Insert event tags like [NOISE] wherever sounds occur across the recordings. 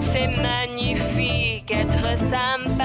C'est magnifique être simple.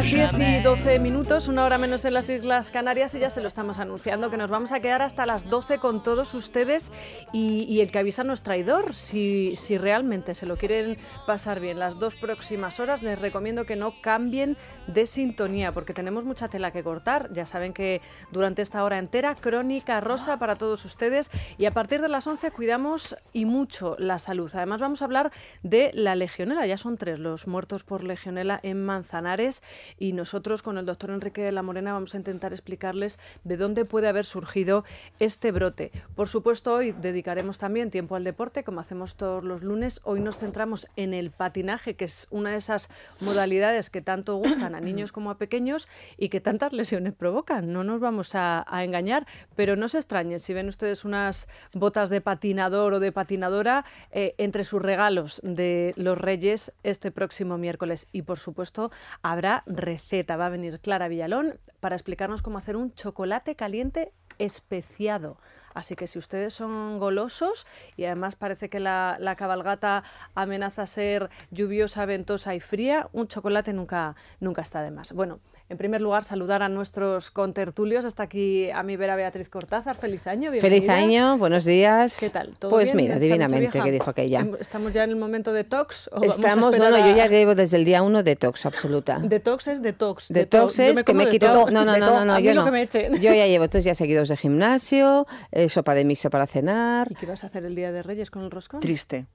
10 y 12 minutos, una hora menos en las Islas Canarias y ya se lo estamos anunciando, que nos vamos a quedar hasta las 12 con todos ustedes y, el que avisa no es traidor. Si, si realmente se lo quieren pasar bien las dos próximas horas, les recomiendo que no cambien de sintonía porque tenemos mucha tela que cortar. Ya saben que durante esta hora entera, crónica rosa para todos ustedes y a partir de las 11 cuidamos y mucho la salud. Además vamos a hablar de la legionela, ya son tres los muertos por legionela en Manzanares y nosotros con el doctor Enrique de la Morena vamos a intentar explicarles de dónde puede haber surgido este brote. Por supuesto, hoy dedicaremos también tiempo al deporte, como hacemos todos los lunes. Hoy nos centramos en el patinaje, que es una de esas modalidades que tanto gustan a niños como a pequeños y que tantas lesiones provocan. No nos vamos a, engañar, pero no se extrañen si ven ustedes unas botas de patinador o de patinadora eh, entre sus regalos de los Reyes este próximo miércoles. Y por supuesto, habrá receta. Va a venir Clara Villalón para explicarnos cómo hacer un chocolate caliente especiado. Así que si ustedes son golosos y además parece que la, cabalgata amenaza ser lluviosa, ventosa y fría, un chocolate nunca, nunca está de más. Bueno, en primer lugar, saludar a nuestros contertulios. Hasta aquí a mi vera Beatriz Cortázar. Feliz año, bienvenida. Feliz año, buenos días. ¿Qué tal? ¿Todo pues mira, divinamente, que dijo aquella. Em, ¿Estamos ya en el momento de tox? O Estamos, no, no, yo ya llevo desde el día uno detox absoluta. [LAUGHS] Detox es detox. Detox es que me quito... No, no, no, no, yo no. Yo ya llevo tres días seguidos de gimnasio, eh, sopa de miso para cenar. ¿Y qué vas a hacer el Día de Reyes con el roscón? Triste.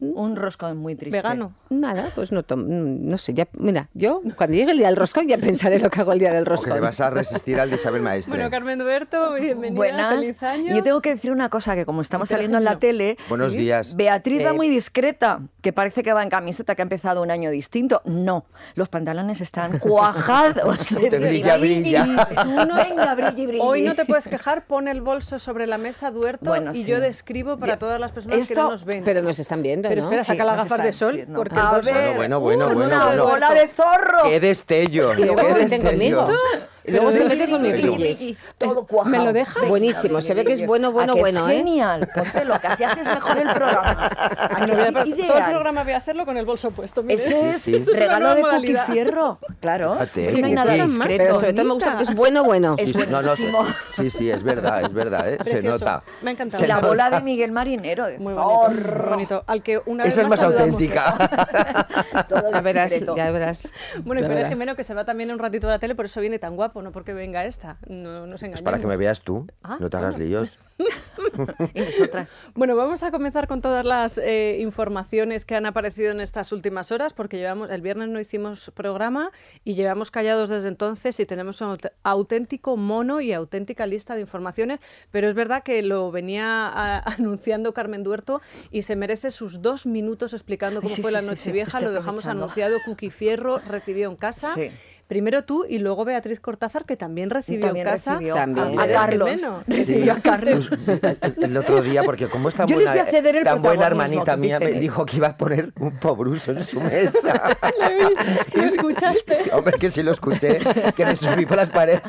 Un roscón muy triste. ¿Vegano? Nada, pues no, no sé, ya, mira, yo cuando llegue el día del roscón ya pensaré lo que hago el día del roscón. que vas a resistir al de Isabel Maestre. Bueno, Carmen Duerto, bienvenida, feliz año. Yo tengo que decir una cosa, que como estamos saliendo en la tele... Buenos días. Beatriz va eh, muy discreta, que parece que va en camiseta, que ha empezado un año distinto. No, los pantalones están [LAUGHS] cuajados. te brilla, brilla. no venga, brilla Hoy no te puedes quejar, pon el bolso sobre la mesa, Duerto, y yo describo para todas las personas que no nos ven. Pero nos están viendo. Pero espera, saca sí, las gafas de sol, porque a ver, bueno, uh, bueno, bueno, bueno, una bola de zorro. Qué destello. Y luego se destello. conmigo. Luego se mete con mi brillis. ¿Me lo dejas? Buenísimo, se ve que es bueno, ah, bueno, bueno. Es ¿eh? genial, porque lo que hacías es mejor el programa. [LAUGHS] Ah, todo el programa voy a hacerlo con el bolso puesto. Ese es regalo de Cookie Fierro. Claro. No hay nada más. sobre todo me gusta es bueno, bueno. Es buenísimo. Sí, sí, es verdad, es verdad. ¿eh? Se nota. Me ha encantado. La bola de Miguel Marinero. Muy bonito. Al que una Esa es más auténtica. [LAUGHS] Ya verás, ya verás. Bueno, y que Jimeno que se va también un ratito a la tele, por eso viene tan guapo. Bueno, no porque venga esta. No nos engañemos. Es para que me veas tú, ah, no te hagas [LAUGHS] y bueno, vamos a comenzar con todas las eh, informaciones que han aparecido en estas últimas horas, porque llevamos el viernes no hicimos programa y llevamos callados desde entonces y tenemos un auténtico mono y auténtica lista de informaciones, pero es verdad que lo venía [LAUGHS] anunciando Carmen Duerto y se merece sus dos minutos explicando cómo fue la noche vieja, lo dejamos anunciado, Cookie Fierro recibió en casa primero tú y luego Beatriz Cortázar, que también recibió en casa A, Carlos. [LAUGHS] Sí. a Carlos. Pues, el, otro día, porque como es tan, buena, tan buena hermanita mía, me ¿eh? dijo que iba a poner un pobruso en su mesa. [LAUGHS] ¿Lo escuchaste? [LAUGHS] Hombre, que sí lo escuché, que me subí por las paredes.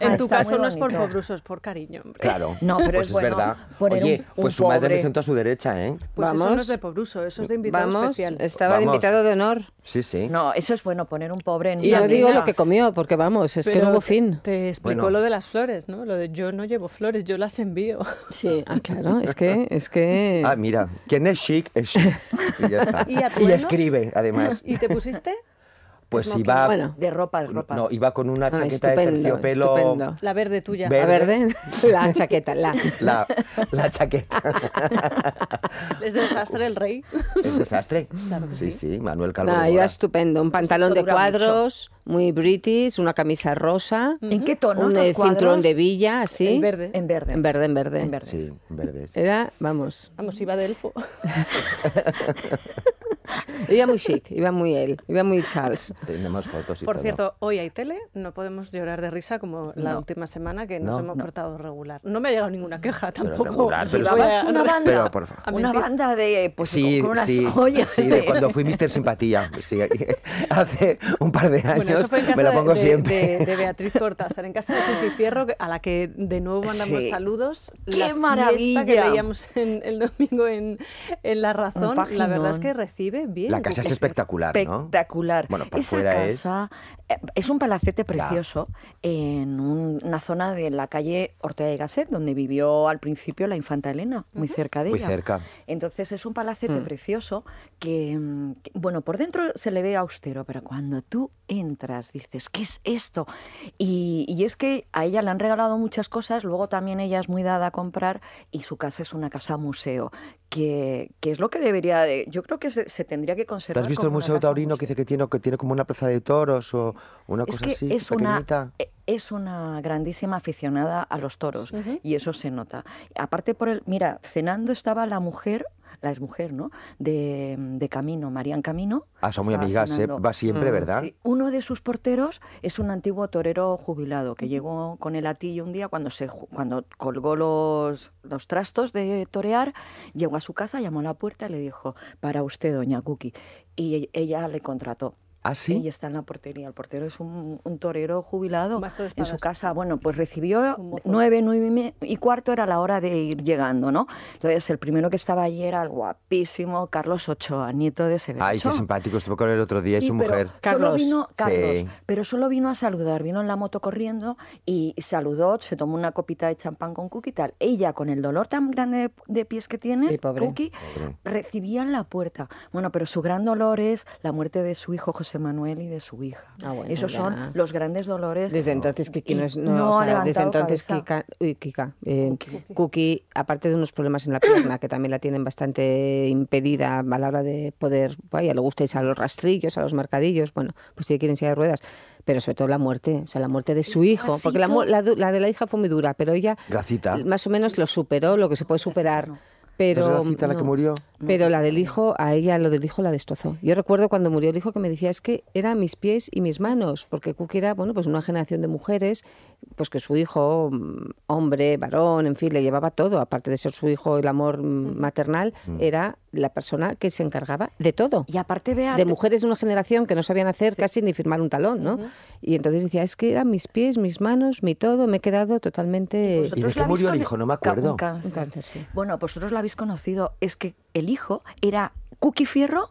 En ah, tu caso no es por pobrusos, por cariño, hombre. Claro, no, pero pues es, verdad. Oye, pues su madre me sentó a su derecha, ¿eh? Pues Vamos. eso no es de pobruso, eso es de invitado especial. Estaba de invitado de honor. Sí, sí. No, eso bueno poner un pobre en y una yo digo lo que comió, porque vamos, es que no hubo fin. Te explicó lo de las flores, ¿no? Lo de yo no llevo flores, yo las envío. Sí, ah, claro, es que, es que... Ah, mira, quien es chic es chic. Y, ya está. [LAUGHS] ¿Y, escribe, además. ¿Y te pusiste? pues iba de ropa, de ropa. No, iba con una ah, chaqueta de terciopelo. Estupendo. La verde tuya. Verde. La verde, [LAUGHS] la chaqueta, la. La, chaqueta. [LAUGHS] es desastre el rey. Es desastre. sí, sí, Manuel Calvo. No, iba estupendo, un pantalón de cuadros. muy british, una camisa rosa. ¿En qué tono? Un eh, cinturón de villa, así. En verde. En verde. En verde, en verde. En verde. Sí, en verde. Era, vamos. Vamos, iba de elfo. [LAUGHS] [LAUGHS] iba muy chic, iba muy él, iba muy Charles. Tenemos fotos y Por cierto, hoy hay tele, no podemos llorar de risa como la última semana que nos hemos portado regular. No me ha llegado ninguna queja tampoco. Pero regular, una banda, pero, una banda de pues, sí, unas sí, Sí, de cuando fui Mister Simpatía, [LAUGHS] hace un par de años. me lo pongo siempre. De, Beatriz Cortázar, en casa de y Fierro, a la que de nuevo mandamos saludos. ¡Qué la maravilla! que veíamos el domingo en, en La Razón, la verdad es que recibe la casa es espectacular, ¿no? Espectacular. Bueno, por Esa casa eh, es... un palacete precioso en una zona de la calle Ortega y Gasset, donde vivió al principio la infanta Elena, muy cerca de ella. Muy cerca. Entonces es un palacete mm. precioso que, bueno, por dentro se le ve austero, pero cuando tú entras dices, ¿qué es esto? Y, y es que a ella le han regalado muchas cosas, luego también ella es muy dada a comprar y su casa es una casa museo que, que, es lo que debería de... Yo creo que se, tendría que conservar. ¿Has visto el Museo Taurino que dice que tiene, que tiene como una plaza de toros o una cosa así? Es pequeñita? Una, e, es una grandísima aficionada a los toros y eso se nota. Aparte por el... Mira, cenando estaba la mujer la es mujer, ¿no? De, de Camino, Marian Camino. Ah, son muy amigas, ¿eh? va siempre, mm, ¿verdad? Uno de sus porteros es un antiguo torero jubilado que llegó con el atillo un día cuando se cuando colgó los, los trastos de torear, llegó a su casa, llamó a la puerta y le dijo, para usted, doña Cookie. Y ella le contrató. ¿Ah, sí? Ella está en la portería. El portero es un, torero jubilado en su casa. Bueno, pues recibió nueve, nueve y cuarto era la hora de ir llegando, ¿no? Entonces, el primero que estaba allí era el guapísimo Carlos Ochoa, nieto de Severo Ay, qué simpático. Estuvo con el otro día su mujer. Carlos. Carlos Pero solo vino a saludar. Vino en la moto corriendo y saludó, se tomó una copita de champán con Cookie y tal. Ella, con el dolor tan grande de pies que tiene, recibía en la puerta. Bueno, pero su gran dolor es la muerte de su hijo José Manuel y de su hija. Ah, Esos son los grandes dolores. Desde entonces Kiki no No, desde entonces Kika, Kika, eh, Kuki, aparte de unos problemas en la pierna que también la tienen bastante impedida a la hora de poder, vaya, le gusta a los rastrillos, a los mercadillos, bueno, pues si quieren quieren de ruedas pero sobre todo la muerte, o sea, la muerte de su hijo, porque la, de la hija fue muy dura, pero ella más o menos lo superó, lo que se puede superar. Pero, es Gracita la que murió? Pero la del hijo, a ella lo del hijo la destrozó. Yo recuerdo cuando murió el hijo que me decía es que eran mis pies y mis manos, porque Cookie era, bueno, pues una generación de mujeres, pues que su hijo, mm, hombre, varón, en fin, le llevaba todo, aparte de ser su hijo el amor mm, mm. maternal, era la persona que se encargaba de todo. Y aparte de mujeres de una generación que no sabían hacer casi ni firmar un talón, ¿no? Y entonces decía, es que eran mis pies, mis manos, mi todo, me he quedado totalmente ¿Y, murió el hijo? No me acuerdo. Un, cáncer, sí. Bueno, pues vosotros lo habéis conocido, es que el hijo era Cookie Fierro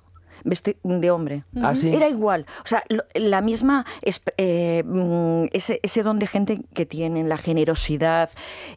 de hombre. ¿Ah, Era igual. O sea, la misma. Eh, mm, ese, ese, don de gente que tienen, la generosidad,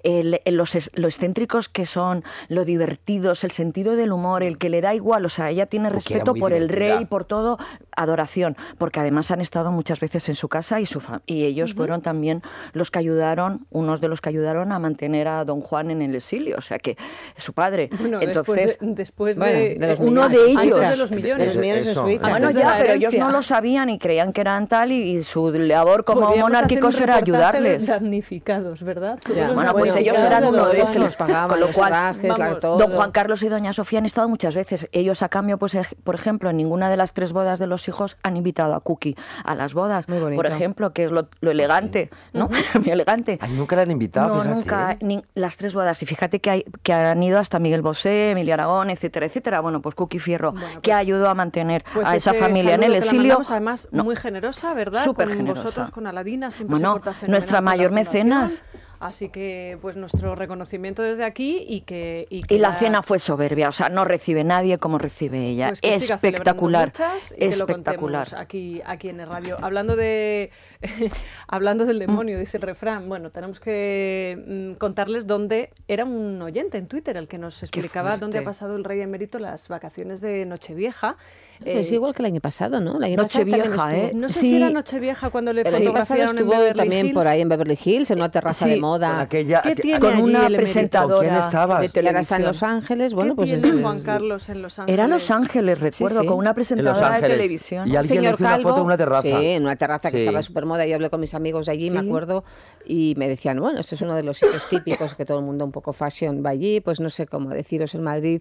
lo los, los, excéntricos que son, lo divertidos, el sentido del humor, el que le da igual. O sea, ella tiene respeto por el rey, por todo, adoración. Porque además han estado muchas veces en su casa y, su y ellos fueron también los que ayudaron, unos de los que ayudaron a mantener a don Juan en el exilio. O sea, que su padre. Bueno, Entonces, después, de, uno de ellos. de los millones pero ellos no lo sabían y creían que eran tal y, su labor como monárquicos era ayudarles. damnificados, ¿verdad? bueno, pues ellos eran uno de se Les pagaban los cual, don Juan Carlos y doña Sofía han estado muchas veces. Ellos a cambio, pues, por ejemplo, en ninguna de las tres bodas de los hijos han invitado a Cookie a las bodas, por ejemplo, que es lo, pues elegante, ¿no? [LAUGHS] Muy elegante. nunca la han invitado, No, nunca. ¿eh? las tres bodas. Y fíjate que, han ido hasta Miguel Bosé, Emilia Aragón, etcétera, etcétera. Bueno, pues Cookie Fierro, que pues ayudó a mantener tener pues a esa familia en el exilio. Que además, muy generosa, ¿verdad? Súper con generosa. vosotros, con Aladina, siempre bueno, se porta Nuestra mayor mecenas Así que, pues nuestro reconocimiento desde aquí y que... Y, la, cena fue soberbia, o sea, no recibe nadie como recibe ella. es pues espectacular. y espectacular. Que aquí, aquí en el radio. Hablando, de, [LAUGHS] hablando del demonio, dice el refrán, bueno, tenemos que mm, contarles dónde... Era un oyente en Twitter el que nos explicaba dónde ha pasado el rey emérito las vacaciones de Nochevieja es pues eh, igual que el año pasado, ¿no? la Nochevieja, ¿eh? No sé si era Nochevieja cuando le el año pasado estuvo también por ahí en Beverly Hills, en una eh, terraza de moda. Con, ¿Qué tiene una presentadora de televisión. en Los Ángeles. Bueno, ¿Qué pues tiene Juan Carlos en Los Ángeles? Era Los Ángeles, recuerdo, con una presentadora de televisión. Y alguien Señor le hizo una foto en una terraza. Sí, en una terraza que estaba súper moda. Yo hablé con mis amigos de allí, me acuerdo, y me decían, bueno, ese es uno de los sitios típicos que todo el mundo un poco fashion va allí. Pues no sé cómo deciros en Madrid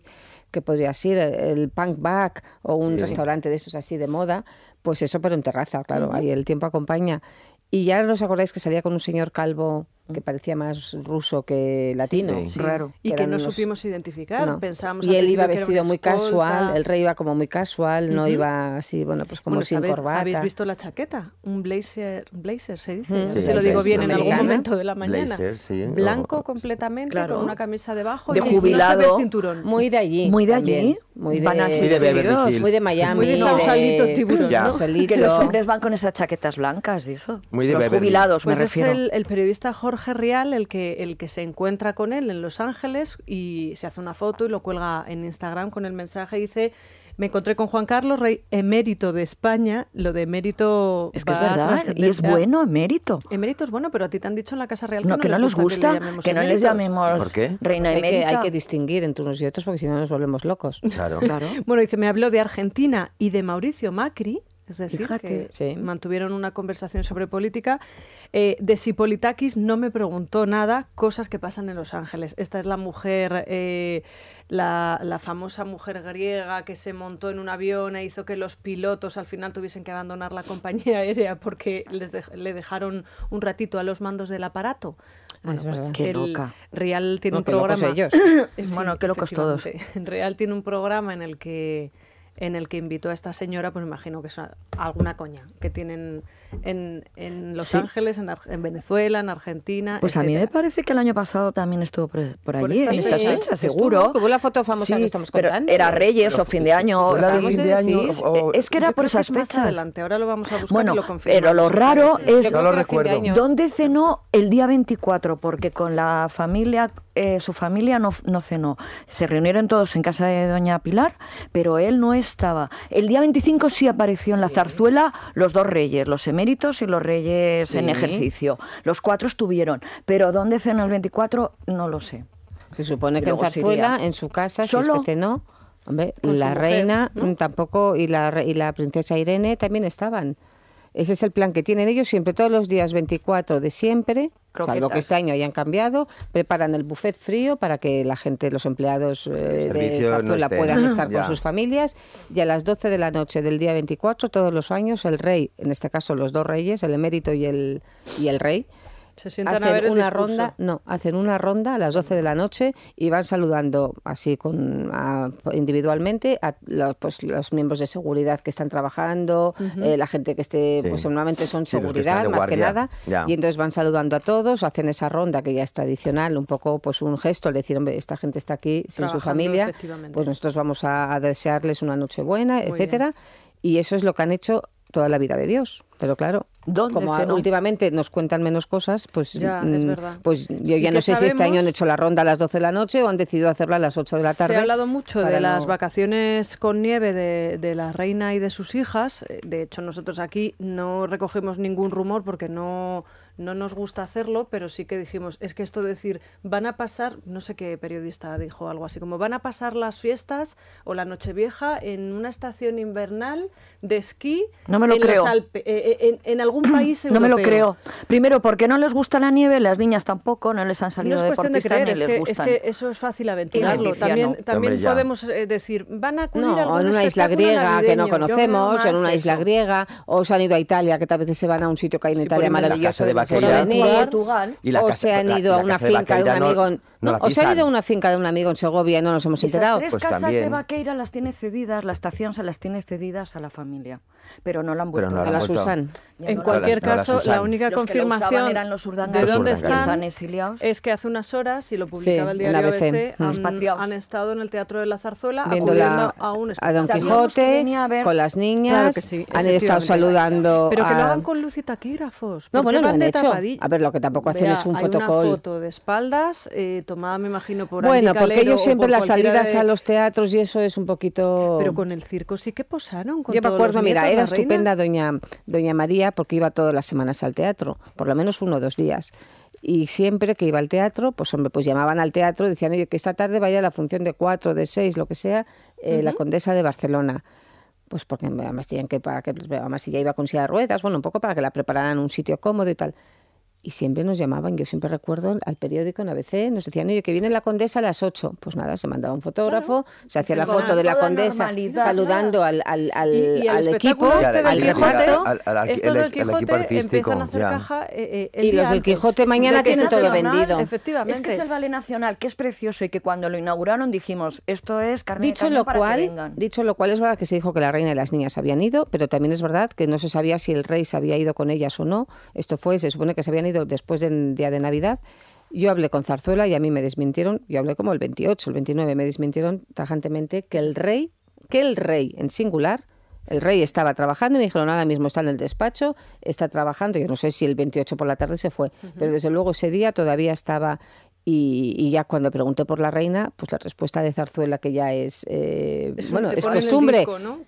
que podría ser eh, el punk back o un restaurante de esos así de moda, pues eso, pero en terraza, claro, ahí el tiempo acompaña. Y ya no os acordáis que salía con un señor calvo Mm. que parecía más ruso que latino. Raro. Y que no supimos identificar, pensábamos... Y él iba vestido muy casual, el rey iba como muy casual, no iba así, bueno, pues como sin corbata. ¿Habéis visto la chaqueta? Un blazer, blazer se dice, se lo digo bien, en algún momento de la mañana. Blanco oh. completamente, con una camisa debajo. De y jubilado. cinturón. Muy de allí. Muy de allí. Muy de, muy de Miami. Muy de tiburón. Que los hombres van con esas chaquetas blancas y eso. Muy de Beverly. jubilados, me pues refiero. el periodista Jorge Real, el que, el que se encuentra con él en Los Ángeles y se hace una foto y lo cuelga en Instagram con el mensaje dice... Me encontré con Juan Carlos, rey emérito de España. Lo de emérito. Es que es verdad, y es bueno emérito. Emérito es bueno, pero a ti te han dicho en la Casa Real que no, que no les gusta, que, no les llamemos reina pues Hay que, distinguir entre unos y otros porque si no nos volvemos locos. claro. [LAUGHS] Bueno, dice, me habló de Argentina y de Mauricio Macri es decir, que mantuvieron una conversación sobre política. Eh, de Sipolitakis no me preguntó nada, cosas que pasan en Los Ángeles. Esta es la mujer, eh, la, famosa mujer griega que se montó en un avión e hizo que los pilotos al final tuviesen que abandonar la compañía [LAUGHS] aérea porque les le dejaron un ratito a los mandos del aparato. Ah, es verdad. Pues Real tiene un pues programa. Ellos. [COUGHS] bueno, qué locos todos. [LAUGHS] Real tiene un programa en el que en el que invitó a esta señora, pues imagino que es alguna coña que tienen en, Los Ángeles, en, Venezuela, en Argentina. Pues a mí me parece que el año pasado también estuvo por, allí, en estas fechas, seguro. Hubo la foto famosa que estamos contando. era Reyes o fin de año. fin de es que era por esas fechas. ahora lo vamos a buscar y lo confirmamos. Pero lo raro es no dónde cenó el día 24, porque con la familia eh, su familia no, no, cenó. Se reunieron todos en casa de doña Pilar, pero él no estaba. El día 25 sí apareció en la zarzuela los dos reyes, los méritos y los reyes en ejercicio. Los cuatro estuvieron, pero ¿dónde cenó el 24? No lo sé. Se supone que en Zarzuela, en su casa, ¿Solo? es que este cenó. la reina mm, tampoco y la, y la princesa Irene también estaban. Ese es el plan que tienen ellos siempre, todos los días 24 de siempre, Salvo que este año hayan cambiado, preparan el buffet frío para que la gente, los empleados eh, de la puedan estar con sus familias. Y a las 12 de la noche del día 24, todos los años, el rey, en este caso los dos reyes, el emérito y el, y el rey, hacen ver una ronda, no, hacen una ronda a las 12 de la noche y van saludando así con individualmente a los, pues, los miembros de seguridad que están trabajando, eh, la gente que esté, pues normalmente son seguridad más que nada, y entonces van saludando a todos, hacen esa ronda que ya es tradicional, un poco pues un gesto, al decir, hombre, esta gente está aquí sin su familia, pues nosotros vamos a, desearles una noche buena, etcétera, y eso es lo que han hecho toda la vida de Dios, pero claro, como últimamente nos cuentan menos cosas, pues, mm, pues yo ya no sé si este año han hecho la ronda a las 12 de la noche o han decidido hacerla a las 8 de la tarde. Se ha hablado mucho de las vacaciones con nieve de, de, la reina y de sus hijas. Eh, de hecho, nosotros aquí no recogemos ningún rumor porque no, no nos gusta hacerlo, pero sí que dijimos, es que esto de decir, van a pasar, no sé qué periodista dijo algo así, como van a pasar las fiestas o la noche vieja en una estación invernal de esquí eh, eh, en, en, algún [CLEARS THROAT] país europeo. No me lo creo. Primero, porque no les gusta la nieve, las niñas tampoco, no les han salido es de creer, es que, es que, eso es fácil aventurarlo. También, podemos eh, decir, van a acudir a en una isla griega que no conocemos, en una isla griega, o se han ido a Italia, que tal vez se van a un sitio que hay en Italia maravilloso o se han ido a una finca de, un amigo. ido a una finca de un amigo en Segovia y no nos hemos enterado. tres pues casas de Vaqueira las tiene cedidas, la estación se las tiene cedidas a la familia pero no lo han vuelto. a la Susan. en cualquier caso, la, única confirmación de dónde están, es que hace unas horas, y lo publicaba el diario ABC, ABC han, han, estado en el Teatro de la Zarzuela Viendo a un Don Quijote, con las niñas, han estado saludando Pero que lo hagan con luz y taquígrafos. No, bueno, lo han hecho. A ver, lo que tampoco hacen es un fotocall. una foto de espaldas eh, tomada, me imagino, por Bueno, porque ellos siempre las salidas a los teatros y eso es un poquito... Pero con el circo sí que posaron. Yo me acuerdo, mira, era estupenda doña, doña María porque iba todas las semanas al teatro, por lo menos uno o dos días. Y siempre que iba al teatro, pues hombre, pues llamaban al teatro, decían, oye, que esta tarde vaya la función de cuatro, de seis, lo que sea, eh, la condesa de Barcelona pues porque además tenían que para que además iba con silla de ruedas, bueno, un poco para que la prepararan un sitio cómodo y tal y siempre nos llamaban, yo siempre recuerdo al periódico en ABC, nos decían, oye, que viene la condesa a las 8. Pues nada, se mandaba un fotógrafo, se hacía la foto de la condesa saludando al, al, al, al equipo, este al Quijote. Quijote a hacer caja eh, eh, Y los del Quijote mañana tienen todo vendido. Efectivamente. Es que es el Vale Nacional, que es precioso y que cuando lo inauguraron dijimos, esto es carne dicho de lo para cual, que vengan. Dicho lo cual, es verdad que se dijo que la reina y las niñas habían ido, pero también es verdad que no se sabía si el rey se había ido con ellas o no. Esto fue, se supone que se habían después del día de Navidad. Yo hablé con Zarzuela y a mí me desmintieron, yo hablé como el 28, el 29, me desmintieron tajantemente que el rey, que el rey en singular, el rey estaba trabajando y me dijeron, ahora mismo está en el despacho, está trabajando, yo no sé si el 28 por la tarde se fue, pero desde luego ese día todavía estaba y, ya cuando pregunté por la reina, pues la respuesta de Zarzuela, que ya es, eh, bueno, es costumbre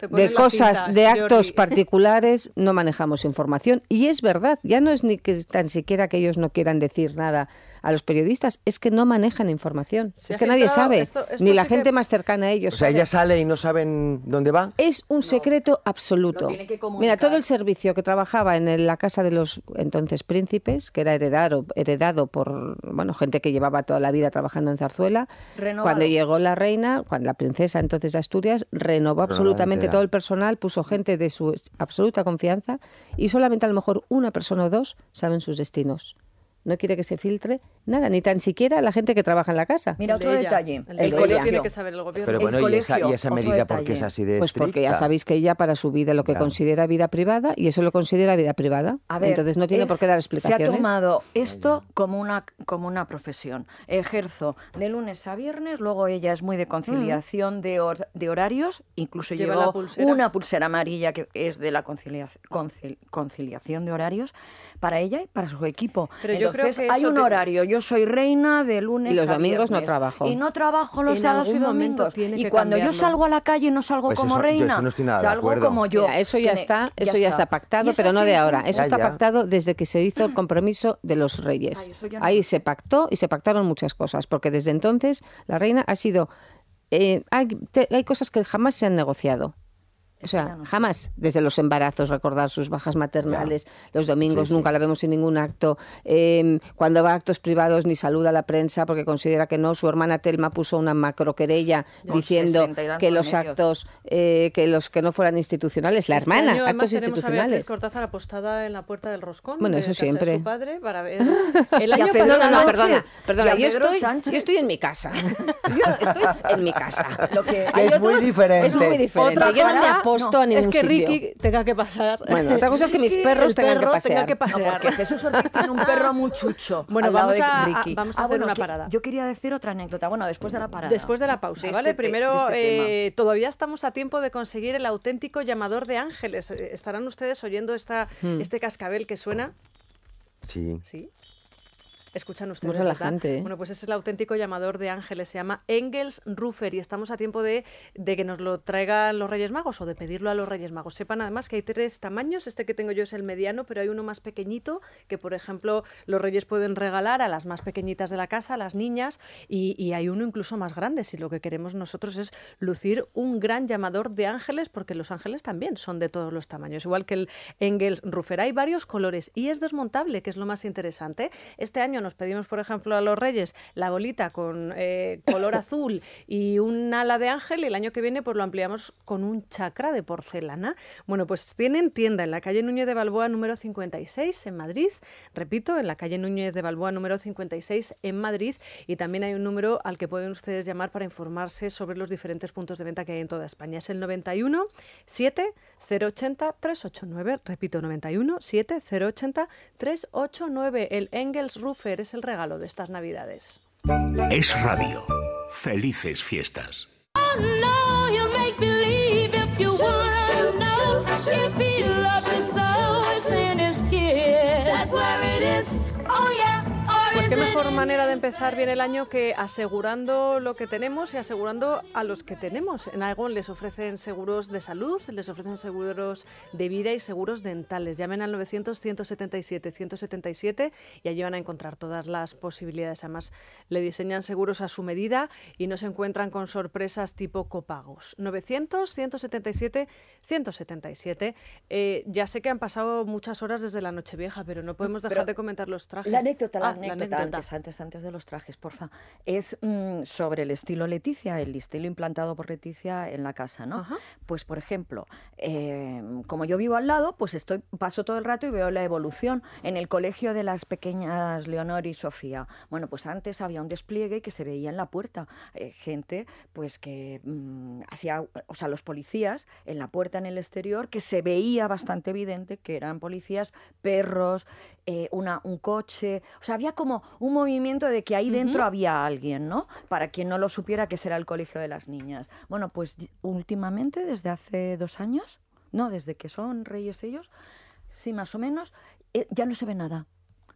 de cosas, de actos [LAUGHS] particulares, no manejamos información. Y es verdad, ya no es ni que tan siquiera que ellos no quieran decir nada a los periodistas es que no manejan información. es que nadie sabe, ni la gente más cercana a ellos. O sea, ella sale y no saben dónde va. Es un secreto absoluto. Mira, todo el servicio que trabajaba en la casa de los entonces príncipes, que era heredado, heredado por bueno, gente que llevaba toda la vida trabajando en Zarzuela, cuando llegó la reina, cuando la princesa entonces de Asturias, renovó absolutamente todo el personal, puso gente de su absoluta confianza y solamente a lo mejor una persona o dos saben sus destinos no quiere que se filtre nada, ni tan siquiera la gente que trabaja en la casa. Mira, otro detalle. El, colegio tiene que saber el gobierno. Pero bueno, ¿y, esa, medida por qué es así de Pues porque ya sabéis que ella para su vida lo que considera vida privada, y eso lo considera vida privada, entonces no tiene por qué dar explicaciones. Se ha tomado esto como una, como una profesión. Ejerzo de lunes a viernes, luego ella es muy de conciliación de, de, horarios, incluso lleva una pulsera amarilla que es de la conciliación de horarios para ella y para su equipo. Pero yo creo hay un horario. Yo soy reina de lunes. Y los a no trabajo. Y no trabajo los sábados y domingos. Y cuando yo salgo a la calle no salgo pues como reina. salgo como yo. eso ya está, eso ya está, pactado, pero no de ahora. Eso está pactado desde que se hizo el compromiso de los reyes. Ahí se pactó y se pactaron muchas cosas, porque desde entonces la reina ha sido eh, hay, cosas que jamás se han negociado. O sea, jamás desde los embarazos recordar sus bajas maternales, los domingos nunca la vemos en ningún acto. Em, cuando va a actos privados ni saluda a la prensa porque considera que no. Su hermana Telma puso una macroquerella diciendo que los actos, eh, que los que no fueran institucionales, la este hermana, actos institucionales. A Cortázar apostada en la puerta del roscón. Bueno, eso siempre. Su padre para ver. [LAUGHS] El año no, no, perdona, perdona. Yo estoy, en mi casa. [LAUGHS] estoy en mi casa. es, muy diferente. es muy diferente. Es que Ricky tenga que pasar. otra cosa es que mis perros tengan que pasear. que Jesús Ortiz tiene un perro [LAUGHS] muy chucho. Bueno, vamos a, vamos ah, a, hacer una parada. Yo quería decir otra anécdota. Bueno, después de la parada. Después de la pausa, ¿vale? Este Primero, este eh, todavía estamos a tiempo de conseguir el auténtico llamador de ángeles. Eh, ¿Estarán ustedes oyendo esta, hmm. este cascabel que suena? Sí. Sí. Escuchan ustedes. relajante. ¿eh? Bueno, pues ese es el auténtico llamador de ángeles. Se llama Engels Rufer y estamos a tiempo de, que nos lo traigan los Reyes Magos o de pedirlo a los Reyes Magos. Sepan además que hay tres tamaños. Este que tengo yo es el mediano, pero hay uno más pequeñito que, por ejemplo, los Reyes pueden regalar a las más pequeñitas de la casa, a las niñas, y, y hay uno incluso más grande. Si lo que queremos nosotros es lucir un gran llamador de ángeles, porque los ángeles también son de todos los tamaños, igual que el Engels Rufer. Hay varios colores y es desmontable, que es lo más interesante. Este año nos pedimos, por ejemplo, a los Reyes la bolita con eh, color azul y un ala de ángel y el año que viene pues, lo ampliamos con un chakra de porcelana. Bueno, pues tienen tienda en la calle Núñez de Balboa número 56 en Madrid, repito, en la calle Núñez de Balboa número 56 en Madrid y también hay un número al que pueden ustedes llamar para informarse sobre los diferentes puntos de venta que hay en toda España. Es el 91 7 080 389, repito, 91 7 080 389. El Engels Ruffer es el regalo de estas Navidades. Es Radio. Felices fiestas. mejor manera de empezar bien el año que asegurando lo que tenemos y asegurando a los que tenemos? En Aegon les ofrecen seguros de salud, les ofrecen seguros de vida y seguros dentales. Llamen al 900-177-177 y allí van a encontrar todas las posibilidades. Además, le diseñan seguros a su medida y no se encuentran con sorpresas tipo copagos. 900-177-177. Eh, ya sé que han pasado muchas horas desde la noche vieja, pero no podemos dejar de comentar los trajes. La anécdota. La ah, anécdota antes, antes, de los trajes, porfa. Es mm, sobre el estilo Leticia, el estilo implantado por Leticia en la casa, ¿no? Pues, por ejemplo, em, como yo vivo al lado, pues estoy, paso todo el rato y veo la evolución en el colegio de las pequeñas Leonor y Sofía. Bueno, pues antes había un despliegue que se veía en la puerta. Eh, gente, pues que mm, hacía, o sea, los policías en la puerta en el exterior, que se veía bastante evidente que eran policías, perros, eh, una, un coche. O sea, había como un movimiento de que ahí dentro había alguien, ¿no? Para quien no lo supiera, que será el Colegio de las Niñas. Bueno, pues últimamente, desde hace dos años, no, desde que son reyes ellos, sí, más o menos, eh, ya no se ve nada.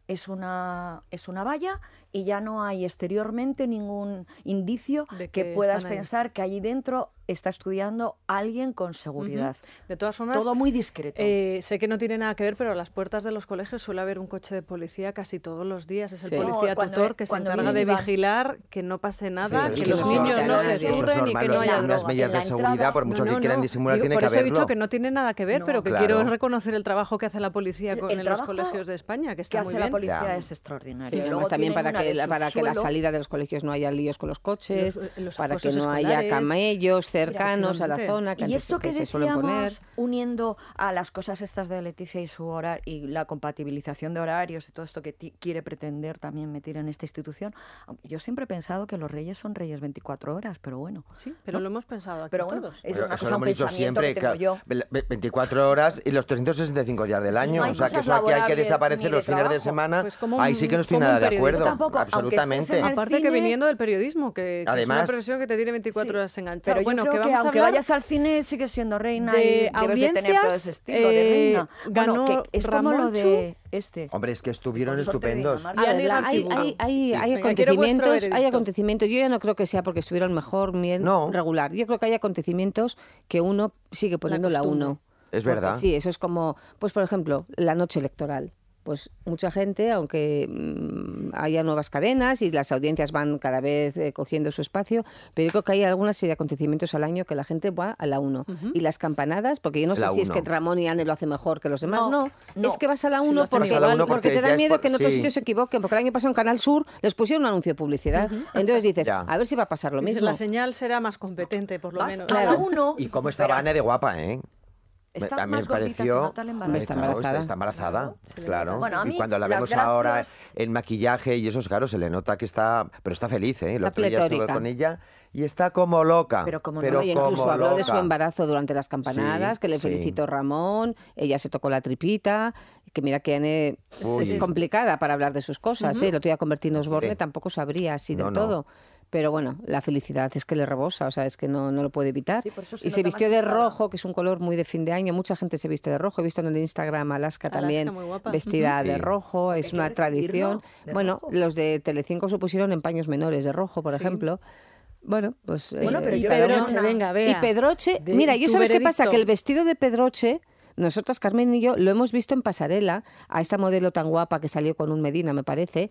Es una, es una valla y ya no hay exteriormente ningún indicio de que, que puedas pensar que allí dentro está estudiando alguien con seguridad. De todas formas, todo muy discreto. Eh, sé que no tiene nada que ver, pero a las puertas de los colegios suele haber un coche de policía casi todos los días. Es el policía tutor que se encarga de vigilar que no pase nada, que, los niños no se zurren y que no haya unas medidas de seguridad, por mucho que quieran disimular, tiene eso he dicho que no tiene nada que ver, pero que quiero reconocer el trabajo que hace la policía con, los colegios de España, que está que La policía es extraordinaria. también para para que la salida de los colegios no haya líos con los coches, eh, para que no haya camellos cercanos a la zona. Que y esto que, que decíamos, uniendo a las cosas estas de Leticia y su hora y la compatibilización de horarios y todo esto que quiere pretender también meter en esta institución, yo siempre he pensado que los reyes son reyes 24 horas, pero bueno. Sí, pero lo hemos pensado aquí pero bueno, todos. Es una eso lo hemos dicho siempre, que 24 horas y los 365 días del año, o sea que eso aquí hay que desaparecer los fines de semana, pues ahí sí que no estoy nada de acuerdo, absolutamente. Aparte que viniendo del periodismo, que, Además, es una profesión que te tiene 24 horas enganchado. bueno, aunque vayas al cine sigue siendo reina de y de estilo Ganó bueno, lo de este. Hombre, es que estuvieron estupendos. hay, hay, acontecimientos, hay acontecimientos. Yo ya no creo que sea porque estuvieron mejor, bien, regular. Yo creo que hay acontecimientos que uno sigue poniendo la, uno. Es verdad. sí, eso es como, pues por ejemplo, la noche electoral pues mucha gente, aunque mm, haya nuevas cadenas y las audiencias van cada vez eh, cogiendo su espacio, pero yo creo que hay algunas serie de acontecimientos al año que la gente va a la 1. Y las campanadas, porque yo no sé si es que Ramón y Anne lo hace mejor que los demás, no, es que vas a la 1 porque, te da miedo que en otros sitios se equivoquen, porque el año pasado en Canal Sur les pusieron un anuncio de publicidad, entonces dices, a ver si va a pasar lo mismo. la señal será más competente, por lo menos. Y cómo estaba Anne de guapa, ¿eh? Está a mí me pareció se está embarazada, está, embarazada claro, y cuando la vemos ahora en maquillaje y eso claro se le nota que está pero está feliz eh la que con ella y está como loca. Pero como incluso habló de su embarazo durante las campanadas, que le felicitó Ramón, ella se tocó la tripita, que mira que es, complicada para hablar de sus cosas, ¿eh? lo lo en en Osborne tampoco sabría así de todo pero bueno, la felicidad es que le rebosa, o sea, es que no, lo puede evitar. y se vistió de rojo, que es un color muy de fin de año, mucha gente se viste de rojo, he visto en el Instagram Alaska, Alaska también vestida de rojo, es una tradición. Bueno, los de Telecinco se pusieron en paños menores de rojo, por ejemplo. Bueno, pues... Eh, pero y Pedroche, venga, Y Pedroche, mira, yo sabes qué pasa, que el vestido de Pedroche nosotras, Carmen y yo, lo hemos visto en pasarela a esta modelo tan guapa que salió con un Medina, me parece.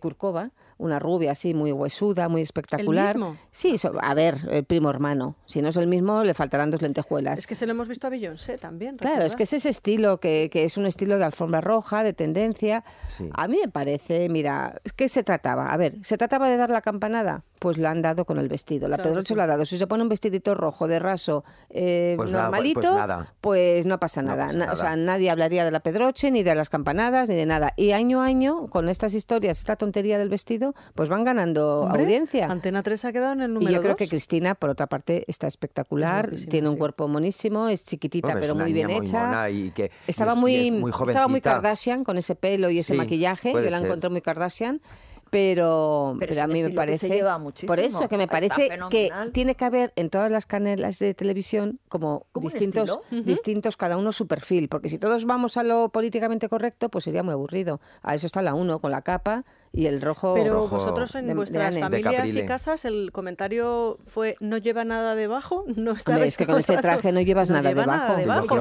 Kurkova. Eh, una rubia así, muy huesuda, muy espectacular. ¿El Sí, a ver, el primo hermano. Si no es el mismo, le faltarán dos lentejuelas. Es que se lo hemos visto a Beyoncé también. Claro, es que es ese estilo, que, que, es un estilo de alfombra roja, de tendencia. A mí me parece, mira, ¿qué se trataba, a ver, se trataba de dar la campanada pues la han dado con el vestido. La Pedroche la ha dado. Si se pone un vestidito rojo de raso eh, pues normalito, pues, pues, no pasa, nada. O sea, nadie hablaría de la Pedroche, ni de las campanadas, ni de nada. Y año a año, con estas historias, esta tontería del vestido, pues van ganando audiencia. Antena 3 ha quedado en el número y yo creo que Cristina, por otra parte, está espectacular. tiene un cuerpo monísimo, es chiquitita, pero muy bien hecha. estaba, muy, estaba muy Kardashian con ese pelo y ese maquillaje. Yo la encontré muy Kardashian. Pero, pero, a mí me parece. Que Por eso, que me parece que tiene que haber en todas las canelas de televisión como distintos, distintos, cada uno su perfil. Porque si todos vamos a lo políticamente correcto, pues sería muy aburrido. A eso está la uno, con la capa y el rojo. Pero vosotros en vuestras familias y casas el comentario fue no lleva nada debajo, [LAUGHS] no está. es que con ese traje no llevas nada, debajo.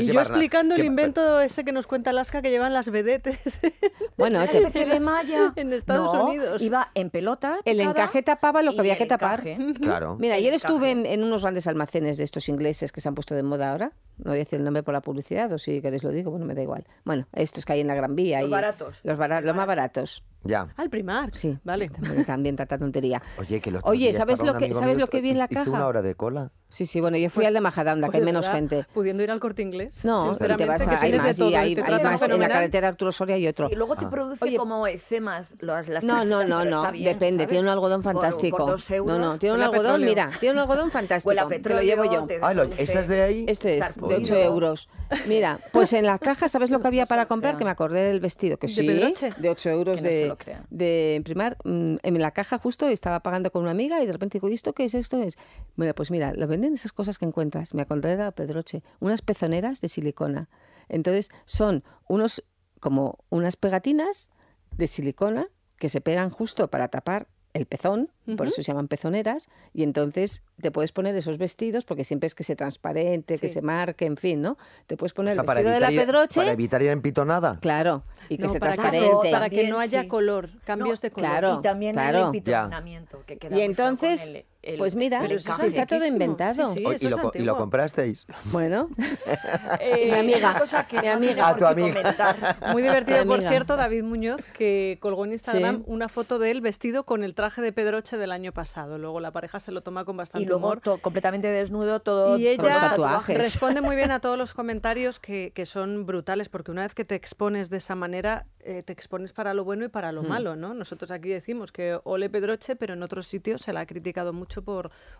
y yo explicando el invento ese que nos cuenta Alaska que llevan las vedetes. [LAUGHS] Bueno, que... [LAUGHS] de malla. en Estados Unidos. Iba en pelota. El encaje tapaba lo que había que tapar. Claro. Mira, ayer estuve en, unos grandes almacenes de estos ingleses que se han puesto de moda ahora. No voy a decir el nombre por la publicidad, o si queréis lo digo, bueno, me da igual. Bueno, estos que hay en la Gran Vía. y baratos. los más baratos. Al primar. Sí. Vale. También, tanta tontería. Oye, ¿sabes lo que sabes lo que vi en la caja? una hora de cola. Sí, sí, bueno, yo fui pues, al de Majadahonda, que hay menos gente. Pudiendo ir al Corte Inglés. No, pero te vas a, hay más, en la carretera Arturo Soria y otro. Y luego te ah. produce como eczemas las, No, no, no, no, depende, tiene un algodón fantástico. no, no, tiene un algodón, mira, tiene un algodón [LAUGHS] fantástico, que lo llevo yo. de ahí? Este es, de 8 euros. Mira, pues en la caja, ¿sabes lo que había para [LAUGHS] pues, comprar? Eh, que me acordé del vestido, que sí, de 8 euros de de, imprimar. Mm, en la caja justo estaba pagando con una amiga y de repente digo, ¿y esto qué es? Esto es. bueno pues mira, lo venden esas cosas que encuentras. Me acordé de Pedroche, unas pezoneras de silicona. Entonces son unos como unas pegatinas de silicona que se pegan justo para tapar el pezón, por eso se llaman pezoneras, y entonces te puedes poner esos vestidos, porque siempre es que se transparente, que se marque, en fin, ¿no? Te puedes poner el vestido de la pedroche. Para evitar ir empitonada. Claro, y que se transparente. para que no haya color, cambios de color. y también el empitonamiento. Que queda y entonces, pues mira, está todo inventado. y, lo, comprasteis. Bueno, [LAUGHS] eh, amiga. cosa que amiga. A tu amiga. [LAUGHS] Muy divertido, por cierto, David Muñoz, que colgó en Instagram una foto de él vestido con el traje de Pedroche del año pasado. Luego la pareja se lo toma con bastante y humor. completamente desnudo, todo. Y ella responde muy bien a [LAUGHS] todos los comentarios que, son brutales, porque una vez que te expones de esa manera, eh, te expones para lo bueno y para lo hmm. malo, ¿no? Nosotros aquí decimos que ole Pedroche, pero en otros sitios se la ha criticado mucho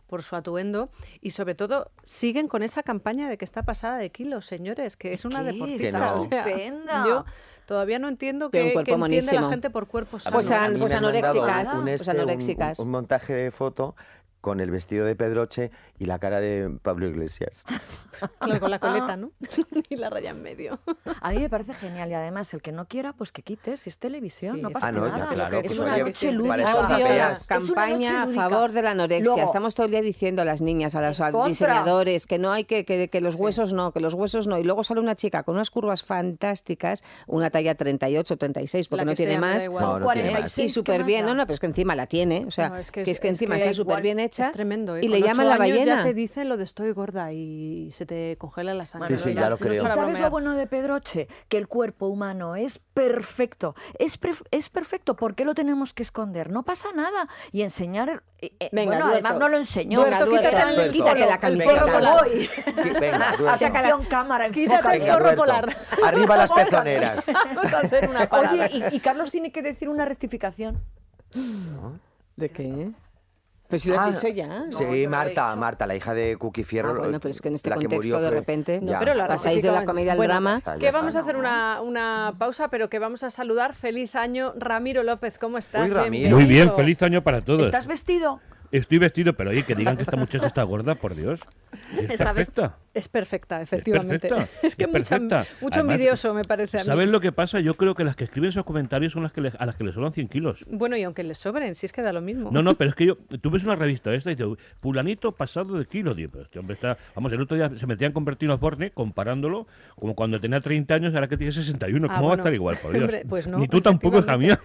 por, su atuendo y sobre todo siguen con esa campaña de que está pasada de kilos, señores, que es una deportista. [LAUGHS] yo todavía no entiendo que, entiende la gente por cuerpos ah, sanos. Pues, pues, pues este, anoréxicas. un, montaje de foto con el vestido de Pedroche y la cara de Pablo Iglesias. [LAUGHS] claro, con la coleta, ¿no? [LAUGHS] y la raya en medio. A mí me parece genial y además el que no quiera, pues que quites. si es televisión, no pasa ah, no, Ya, claro, pues es, una noche lúdica. campaña a favor de la anorexia. Estamos todo el día diciendo a las niñas, a los diseñadores, que no hay que, que, los huesos no, que los huesos no. Y luego sale una chica con unas curvas fantásticas, una talla 38, 36, porque no tiene, más, no, no tiene Y súper bien, no, no, pero es que encima la tiene, o sea, es que, es, que, encima está súper bien es tremendo. ¿eh? Y Con le llama la ballena. ya te dice lo de estoy gorda y se te congela la sangre. Sí, sí, ya, lo creo. ¿Sabes lo bueno de Pedroche? Que el cuerpo humano es perfecto. Es, es perfecto. ¿Por qué lo tenemos que esconder? No pasa nada. Y enseñar... Eh, eh, venga, bueno, además no lo enseñó. Venga, duerto, quítate, quítate, la [LAUGHS] camiseta. Venga, venga, Atención, cámara, Quítate el forro polar. Arriba las pezoneras. [LAUGHS] Vamos a hacer una [LAUGHS] Oye, y, y Carlos tiene que decir una rectificación. ¿De qué? si ah. ya. sí, Marta, Marta, la hija de Cookie Fierro. Ah, bueno, pero es que en este contexto de repente pero la pasáis de la comedia al drama. Ah, que vamos a hacer una, pausa, pero que vamos a saludar. Feliz año, Ramiro López, ¿cómo estás? Muy bien, feliz año para todos. ¿Estás vestido? Estoy vestido, pero oye, que digan que esta muchacha está gorda, por Dios. Es perfecta. Es perfecta, efectivamente. [LAUGHS] Es, que es mucho envidioso me parece a mí. ¿Sabes lo que pasa? Yo creo que las que escriben esos comentarios son las que les, a las que le sobran 100 kilos. Bueno, y aunque les sobren, si es que da lo mismo. No, no, pero [LAUGHS] es que yo, tú ves una revista esta y dices, pulanito pasado de kilo, tío, pero este hombre está... Vamos, el otro día se metían con Bertino Borne comparándolo como cuando tenía 30 años, ahora que tiene 61. Ah, ¿Cómo va a estar igual, por [LAUGHS] Dios? Pues Ni tú tampoco, Jamía.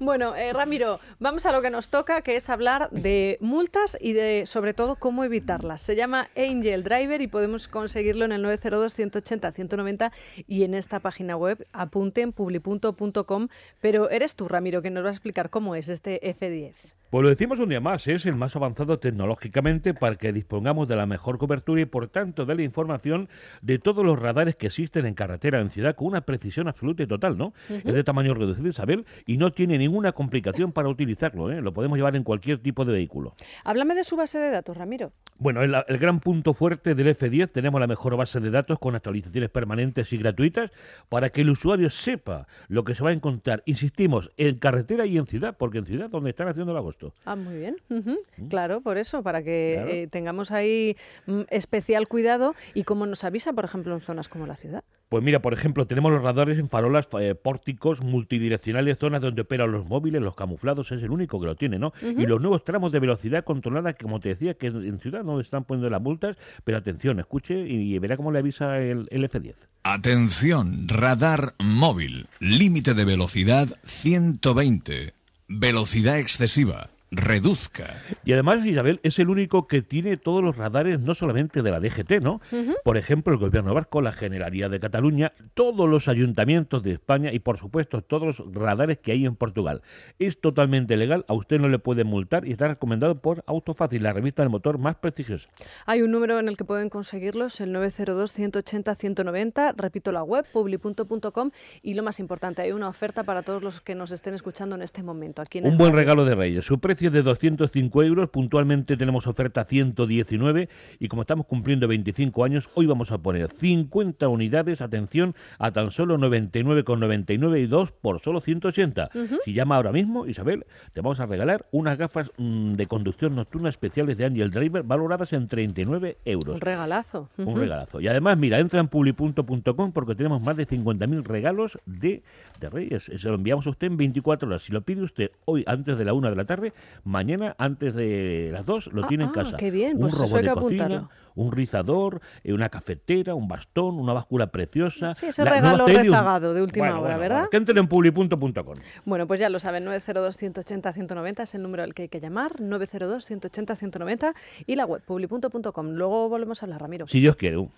bueno, eh, Ramiro, vamos a lo que nos toca, que es hablar de multas y de, sobre todo, cómo evitarlas. Se llama Angel Driver y podemos conseguirlo en el 902-180-190 y en esta página web apunten publi.com. Pero eres tú, Ramiro, que nos va a explicar cómo es este F10. Pues lo decimos un día más, es el más avanzado tecnológicamente para que dispongamos de la mejor cobertura y por tanto de la información de todos los radares que existen en carretera, en ciudad, con una precisión absoluta y total, ¿no? Es de tamaño reducido, Isabel, y no tiene ninguna complicación para utilizarlo, ¿eh? Lo podemos llevar en cualquier tipo de vehículo. Háblame de su base de datos, Ramiro. Bueno, el, gran punto fuerte del F10 tenemos la mejor base de datos con actualizaciones permanentes y gratuitas para que el usuario sepa lo que se va a encontrar. Insistimos, en carretera y en ciudad, porque en ciudad donde están haciendo el agosto. Ah, muy bien. ¿Mm? ¿Mm? Claro, por eso, para que eh, tengamos ahí mm, especial cuidado y cómo nos avisa, por ejemplo, en zonas como la ciudad. Pues mira, por ejemplo, tenemos los radares en farolas, eh, pórticos, multidireccionales, zonas donde operan los móviles, los camuflados, es el único que lo tiene, ¿no? y los nuevos tramos de velocidad controlada, que como te decía, que en ciudad no están poniendo las multas, pero atención, escuche y, verá cómo le avisa el, el F10. Atención, radar móvil, límite de velocidad 120, velocidad excesiva reduzca. Y además, Isabel es el único que tiene todos los radares, no solamente de la DGT, ¿no? Por ejemplo, el gobierno vasco, la Generalía de Cataluña, todos los ayuntamientos de España y, por supuesto, todos los radares que hay en Portugal. Es totalmente legal, a usted no le pueden multar y está recomendado por Autofácil, la revista del motor más prestigiosa. Hay un número en el que pueden conseguirlos, el 902-180-190, repito la web, publi.com y lo más importante, hay una oferta para todos los que nos estén escuchando en este momento. un buen regalo de Reyes. Su precio de 205 euros, puntualmente tenemos oferta 119 y como estamos cumpliendo 25 años, hoy vamos a poner 50 unidades, atención, a tan solo 99,99 y 2 por solo 180. Si llama ahora mismo, Isabel, te vamos a regalar unas gafas mm, de conducción nocturna especiales de Angel Driver valoradas en 39 euros. Un regalazo. Un regalazo. Y además, mira, entra en puntocom porque tenemos más de 50.000 regalos de, de Reyes. Se lo enviamos a usted en 24 horas. Si lo pide usted hoy antes de la 1 de la tarde, Mañana, antes de las 2, lo tienen ah, tiene en ah, casa. bien. Un pues que un rizador, eh, una cafetera, un bastón, una báscula preciosa. Sí, ese regalo rezagado de última hora, ¿verdad? que en publi.com. Bueno, pues ya lo saben, 902-180-190 es el número al que hay que llamar, 902-180-190 y la web publi.com. Luego volvemos a hablar, Ramiro. Si Dios quiere. Uh.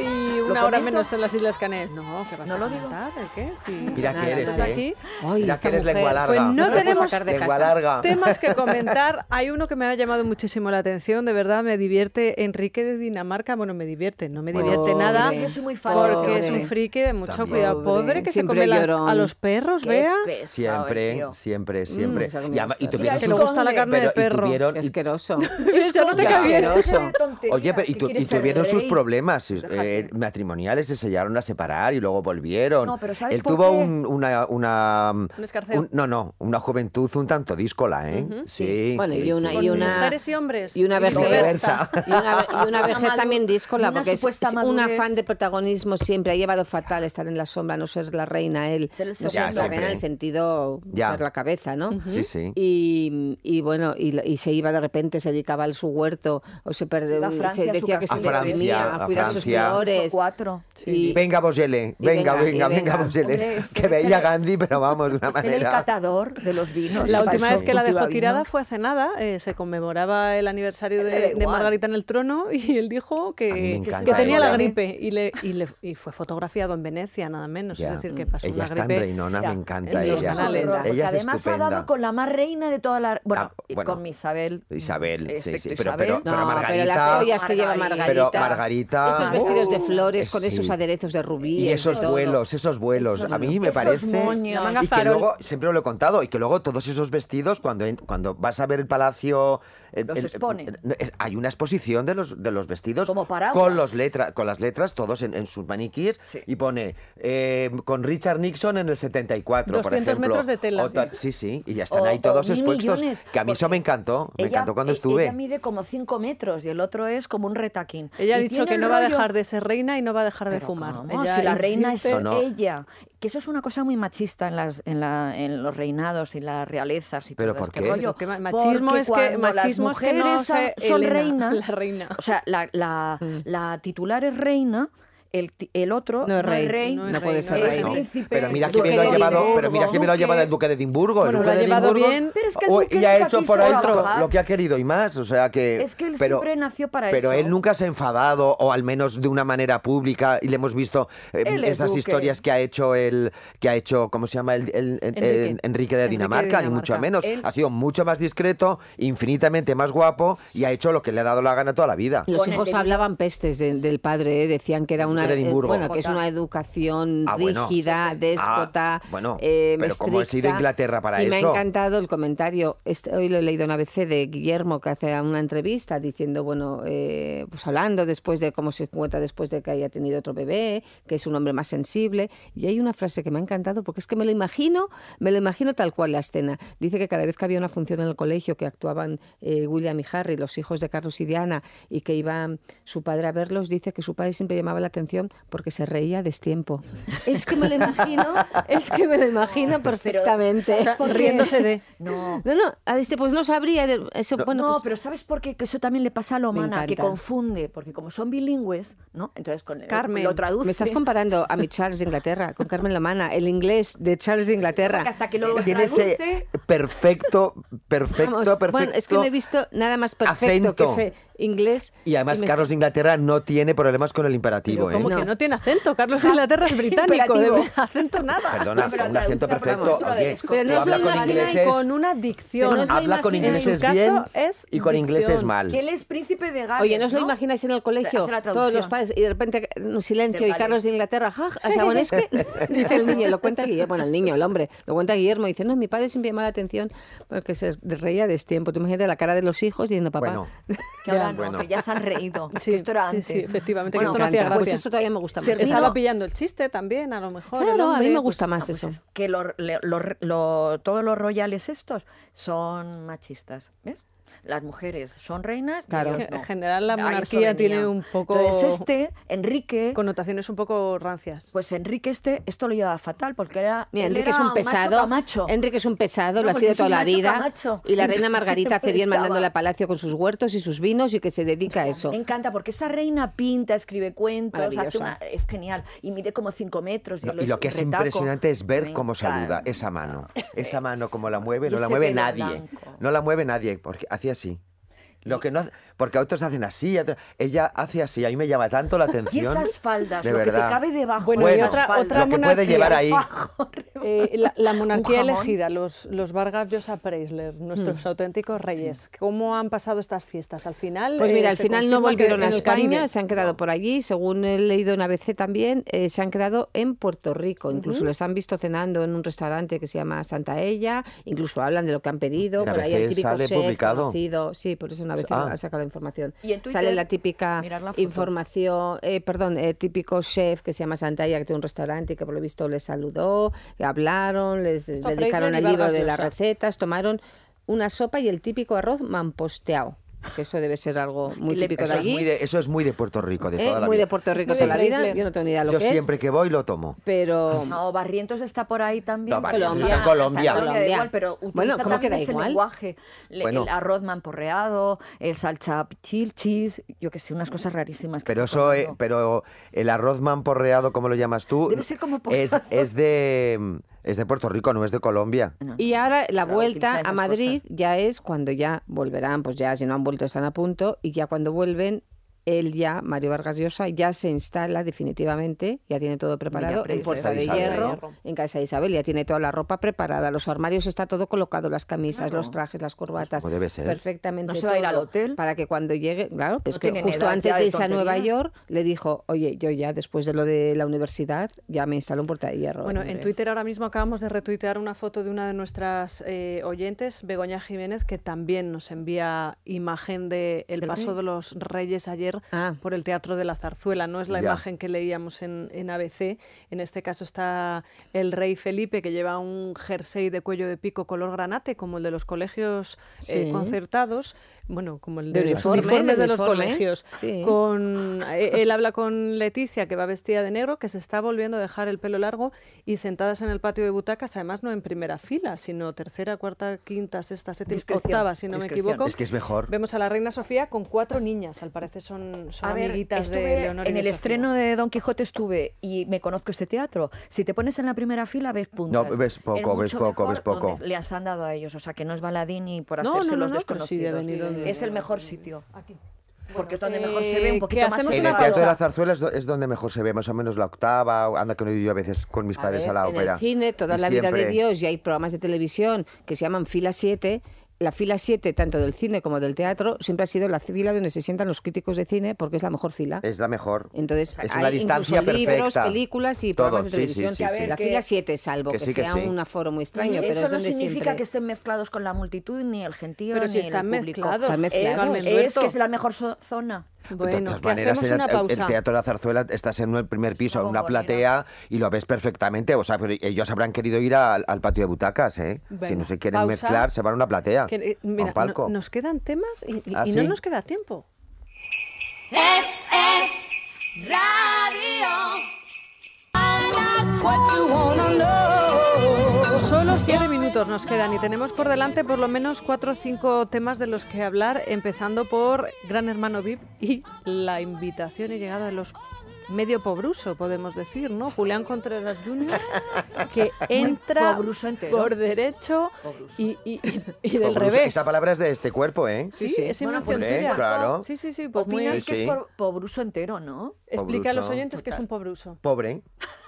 y ahora menos en las Islas Canes No, que vas no a lo ¿El qué? Sí. Mira que eres, ¿eh? aquí. Mira que eres lengua larga. Pues no, tenemos de lengua [LAUGHS] temas que comentar. Hay uno que me ha llamado muchísimo la atención, de verdad, me divierte. Enrique de Dinamarca, bueno, me divierte, no me divierte nada. Yo soy muy fan. Porque es un friki de mucho cuidado. Pobre, que se come a los perros, vea. Siempre, eh, siempre, siempre, y, tuvieron la carne de perro. no te Oye, y tuvieron sus problemas eh, matrimoniales se sellaron a separar y luego volvieron. No, pero ¿sabes Él tuvo Un, una, una mm, un no, no, una juventud un tanto díscola, ¿eh? Sí. Bueno, sí, y una, sí, y una Mujeres y hombres. y una vejez y una, [LAUGHS] vejez también díscola porque es, un afán de protagonismo siempre ha llevado fatal estar en la sombra no ser la reina él no ser la reina en el sentido de ser la cabeza no Sí, sí. Y, bueno, y, y se iba de repente, se dedicaba a su huerto, o se, perdía, Se Francia, decía que se A a cuidar sus flores. Venga, Bosele, venga, venga, venga, venga que veía Gandhi, pero vamos, de una manera. el catador de los vinos. La última vez que la dejó tirada fue hace nada, eh, se conmemoraba el aniversario eh, de, Margarita en el trono y él dijo que, que tenía la gripe y, le, y, le, y fue fotografiado en Venecia, nada menos. Es decir, que mm. pasó ella está gripe. En me encanta ella. ella además ha dado con la más reina de toda la... Ah, bueno, con Isabel. Mm, Isabel, sí, sí. Este, pero, pero, Margarita... Pero las joyas que lleva Margarita. Pero Margarita... Esos vestidos de uh. flores con esos aderezos de rubí. Y esos vuelos, esos vuelos. a mí me parece... Y que luego, siempre lo he contado, y que luego todos esos vestidos, cuando, cuando vas a ver el palacio hay una exposición de los, de los vestidos con, los letra, con las letras, todos en, sus maniquíes, y pone eh, con Richard Nixon en el 74, por ejemplo. metros de tela. sí. sí, y ya están ahí todos expuestos. que a mí eso me encantó, me encantó cuando e, estuve. Ella mide como 5 metros y el otro es como un retaquín. Ella ha dicho que no va a dejar de ser reina y no va a dejar de fumar. si la reina es ella que eso es una cosa muy machista en, los reinados y las realezas ¿Pero todo por este qué? machismo es que machismo las es que son, [LAUGHS] La reina. O sea, la, la mm. titular es reina el, otro rey, pero mira que me lo ha llevado, pero mira que me lo ha llevado el duque de Edimburgo, lo ha llevado bien, y ha hecho por dentro lo que ha querido y más, o sea que pero, él nunca se ha enfadado o al menos de una manera pública y le hemos visto eh, esas historias que ha hecho el que ha hecho ¿cómo se llama? el, Enrique. de Dinamarca, ni mucho menos. Ha sido mucho más discreto, infinitamente más guapo y ha hecho lo que le ha dado la gana toda la vida. Los hijos hablaban pestes del padre, eh, decían que era una de Edimburgo. Eh, bueno, que es una educación ah, rígida, ah, déspota, bueno, eh, pero como ¿cómo sido Inglaterra para eso? me ha encantado el comentario, este, hoy lo he leído en ABC de Guillermo, que hace una entrevista diciendo, bueno, eh, pues hablando después de cómo se encuentra después de que haya tenido otro bebé, que es un hombre más sensible, y hay una frase que me ha encantado, porque es que me lo imagino, me lo imagino tal cual la escena. Dice que cada vez que había una función en el colegio que actuaban eh, William y Harry, los hijos de Carlos y Diana, y que iba su padre a verlos, dice que su padre siempre llamaba la atención porque se reía destiempo. [LAUGHS] Es que me lo imagino, es que me lo imagino perfectamente. Riéndose de. No. No, pues no sabría. Eso, no, bueno, no pues pero ¿sabes por qué? Que eso también le pasa a la humana, que confunde, porque como son bilingües, ¿no? Entonces con Carmen, lo traduce. Me estás comparando a mi Charles de Inglaterra con Carmen Lomana, el inglés de Charles de Inglaterra. hasta que lo Tiene ese perfecto, perfecto, perfecto. Bueno, es que no he visto nada más perfecto que ese inglés. Y además, Carlos de Inglaterra no tiene problemas con el imperativo. ¿eh? que no. tiene acento. Carlos de ah, Inglaterra es [LAUGHS] británico. acento nada. Perdona, un acento perfecto. pero no habla con ingleses. Con una dicción. No habla con ingleses bien y con ingleses mal. Que él es príncipe de Gales. Oye, no os lo imagináis en el colegio. Todos los padres. Y de repente, un silencio. Y Carlos de Inglaterra, ja, o sea, es que. [LAUGHS] Dice el niño, lo cuenta Guillermo. Bueno, el niño, el hombre. Lo cuenta Guillermo. Dice, no, mi padre siempre llamaba la atención porque se reía de este tiempo. Tú imagínate la cara de los hijos diciendo, papá. Bueno. [LAUGHS] que ya se han reído. [LAUGHS] Sí, esto era antes. Sí, sí efectivamente, que esto no hacía gracia. Pues eso todavía me gusta más. Estaba pillando el chiste también, a lo mejor. Claro, a mí me pues, gusta más ah, pues eso. Que todos los royales estos son machistas, ¿ves? las mujeres son reinas. en general la monarquía tiene un poco... este, Enrique... Connotaciones un poco rancias. Pues Enrique este, esto lo llevaba fatal porque era... Mira, Enrique es un pesado. Macho Enrique es un pesado, lo ha sido toda la vida. Y la reina [LAUGHS] Margarita hace bien mandándole a palacio con sus huertos y sus vinos y que se dedica a eso. Me encanta porque esa reina pinta, escribe cuentos, es genial. Y mide como 5 metros. Y, lo que es impresionante es ver cómo saluda esa mano. [LAUGHS] Esa mano, como la mueve, no la mueve nadie. No la mueve nadie porque hacía así. Lo que no, porque otros hacen así, otros... ella hace así, a mí me llama tanto la [LAUGHS] atención. Y esas faldas, lo que te cabe debajo. Bueno, y otra, otra lo que puede llevar ahí. [LAUGHS] Eh, la, monarquía elegida, los, los Vargas Llosa Preisler, nuestros mm. auténticos reyes. ¿Cómo han pasado estas fiestas? Al final. Pues mira, eh, al final no volvieron a España, se han quedado por allí, según he leído en ABC también, eh, se han quedado en Puerto Rico. Incluso les han visto cenando en un restaurante que se llama Santa Ella, incluso hablan de lo que han pedido. Por ahí el típico chef conocido. Sí, por eso una vez ah. ha sacado información. Sale la típica información, eh, perdón, el eh, típico chef que se llama Santaya que tiene un restaurante y que por lo visto le saludó, que hablaron, les dedicaron el libro de las recetas, tomaron una sopa y el típico arroz mamposteado eso debe ser algo muy típico de allí. Es eso es muy de Puerto Rico, de ¿Eh? toda la vida. muy de Puerto Rico de la vida. Yo no tengo ni idea lo que es. Yo siempre que voy lo tomo. Pero... ¿O Barrientos está por ahí también. No, Colombia. Está Colombia. Está Colombia. pero bueno, ¿cómo queda ese lenguaje. El arroz manporreado, el salchap chilchis, yo qué sé, unas cosas rarísimas. Que pero eso, eh, el arroz manporreado, ¿cómo lo llamas tú? Debe ser como porreado. es de es de Puerto Rico, no es de Colombia. Y ahora la vuelta a Madrid ya es cuando ya volverán, pues ya si no han vuelto están a punto y ya cuando vuelven él ya, Mario Vargas Llosa, ya se instala definitivamente, ya tiene todo preparado en Puerta de, Hierro, en Casa de Isabel, ya tiene toda la ropa preparada, los armarios está todo colocado, las camisas, los trajes, las corbatas, pues debe ser. perfectamente. No va ir al hotel. Para que cuando llegue, claro, es que justo antes de irse a Nueva York, le dijo, oye, yo ya después de lo de la universidad, ya me instaló en Puerta de Hierro. Bueno, en Twitter ahora mismo acabamos de retuitear una foto de una de nuestras eh, oyentes, Begoña Jiménez, que también nos envía imagen de el paso de los reyes ayer Ah. por el Teatro de la Zarzuela. No es la imagen que leíamos en, ABC. En este caso está el rey Felipe, que lleva un jersey de cuello de pico color granate, como el de los colegios eh, concertados, bueno, como el de, los los colegios. Con, eh, él habla con Leticia, que va vestida de negro, que se está volviendo a dejar el pelo largo y sentadas en el patio de butacas, además no en primera fila, sino tercera, cuarta, quinta, sexta, séptima, octava, si no me equivoco. Es que es mejor. Vemos a la reina Sofía con cuatro niñas, al parecer son, son amiguitas de Leonor. En el estreno de Don Quijote estuve y me conozco este teatro. Si te pones en la primera fila, ves puntos No, ves poco, ves poco, ves poco. le has dado a ellos, o sea que no es baladín y por hacerse no, no, los desconocidos es el mejor sitio. Aquí. Porque es donde eh, mejor se ve un poquito más. En el Teatro de la Zarzuela es, donde mejor se ve, más o menos la octava, anda que no he ido a veces con mis padres a la ópera. En el cine, toda la vida de Dios, y hay programas de televisión que se llaman Fila 7, la fila 7, tanto del cine como del teatro, siempre ha sido la fila donde se sientan los críticos de cine porque es la mejor fila. Es la mejor. Entonces, es hay una distancia incluso perfecta. libros, películas y programas de televisión. la fila 7, salvo que, sea un aforo muy extraño. eso no significa que estén mezclados con la multitud, ni el gentío, ni están el público. Mezclados. Están mezclados. es que es la mejor zona de todas maneras, el, Teatro de la Zarzuela estás en el primer piso, en una platea, y lo ves perfectamente. O sea, ellos habrán querido ir al, patio de butacas, ¿eh? si no se quieren mezclar, se van a una platea, eh, palco. nos quedan temas y, ¿Ah, no nos queda tiempo. es, radio. Solo siete minutos nos quedan y tenemos por delante por lo menos cuatro o cinco temas de los que hablar, empezando por Gran Hermano VIP y la invitación y llegada de los medio pobruso, podemos decir, ¿no? Julián Contreras Jr., que [LAUGHS] entra por derecho y, del revés. Esa palabra es de este cuerpo, ¿eh? Sí, sí, sí. es bueno, pues, claro. Sí, sí, sí. Pues pues que es pobruso entero, ¿no? Explica a los oyentes que es un pobruso. Pobre. [LAUGHS]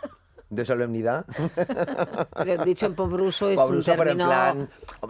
de solemnidad. [LAUGHS] Pero dicho en pobruso es un término... Pero en plan,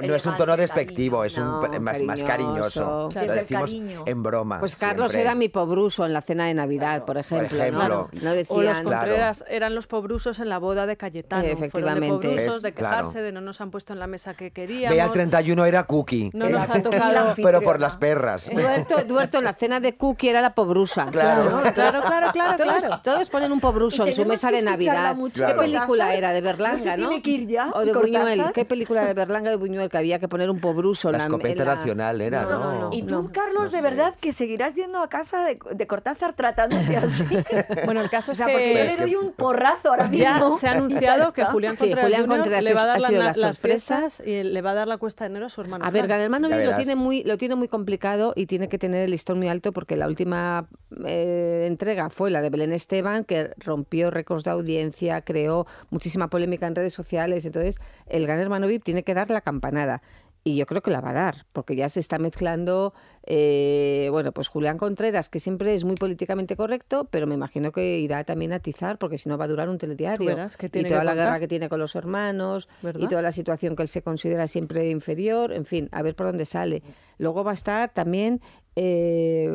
no es un tono despectivo, es un, más, cariñoso. cariñoso. Lo decimos en broma. Pues Carlos era mi pobruso en la cena de Navidad, por ejemplo. Por ejemplo. ¿no? no decían, o los Contreras claro. eran los pobrusos en la boda de Cayetano. efectivamente. Fueron de pobrusos, de quejarse, de no nos han puesto en la mesa que queríamos. Vea, el 31 era Cookie. No era, nos ha tocado... [LAUGHS] pero por las perras. [LAUGHS] Duerto, Duerto, en la cena de Cookie era la pobrusa. Claro, claro, claro. claro, todos, todos ponen un pobruso en su mesa de Navidad. ¿Qué película era? De Berlanga, pues ¿no? tiene que ir ya, o de Buñuel. ¿Qué película de Berlanga de Buñuel que había que poner un pobruso? La, la escopeta nacional era, ¿no? y tú, Carlos, de verdad que seguirás yendo a casa de, Cortázar tratándote así. [LAUGHS] bueno, el caso es que... yo le doy un porrazo ahora mismo. Ya se ha anunciado que Julián Contreras, le va a dar las presas y le va a dar la cuesta de enero a su hermano. A ver, hermano lo tiene, muy, lo tiene muy complicado y tiene que tener el listón muy alto porque la última eh, entrega fue la de Belén Esteban, que rompió récords de audiencia, creó muchísima polémica en redes sociales. Entonces, el Gran Hermano VIP tiene que dar la campanada y yo creo que la va a dar, porque ya se está mezclando, eh, bueno, pues Julián Contreras, que siempre es muy políticamente correcto, pero me imagino que irá también a atizar, porque si no va a durar un telediario. y toda la guerra que tiene con los hermanos, y toda la situación que él se considera siempre inferior, en fin, a ver por dónde sale. Luego va a estar también eh,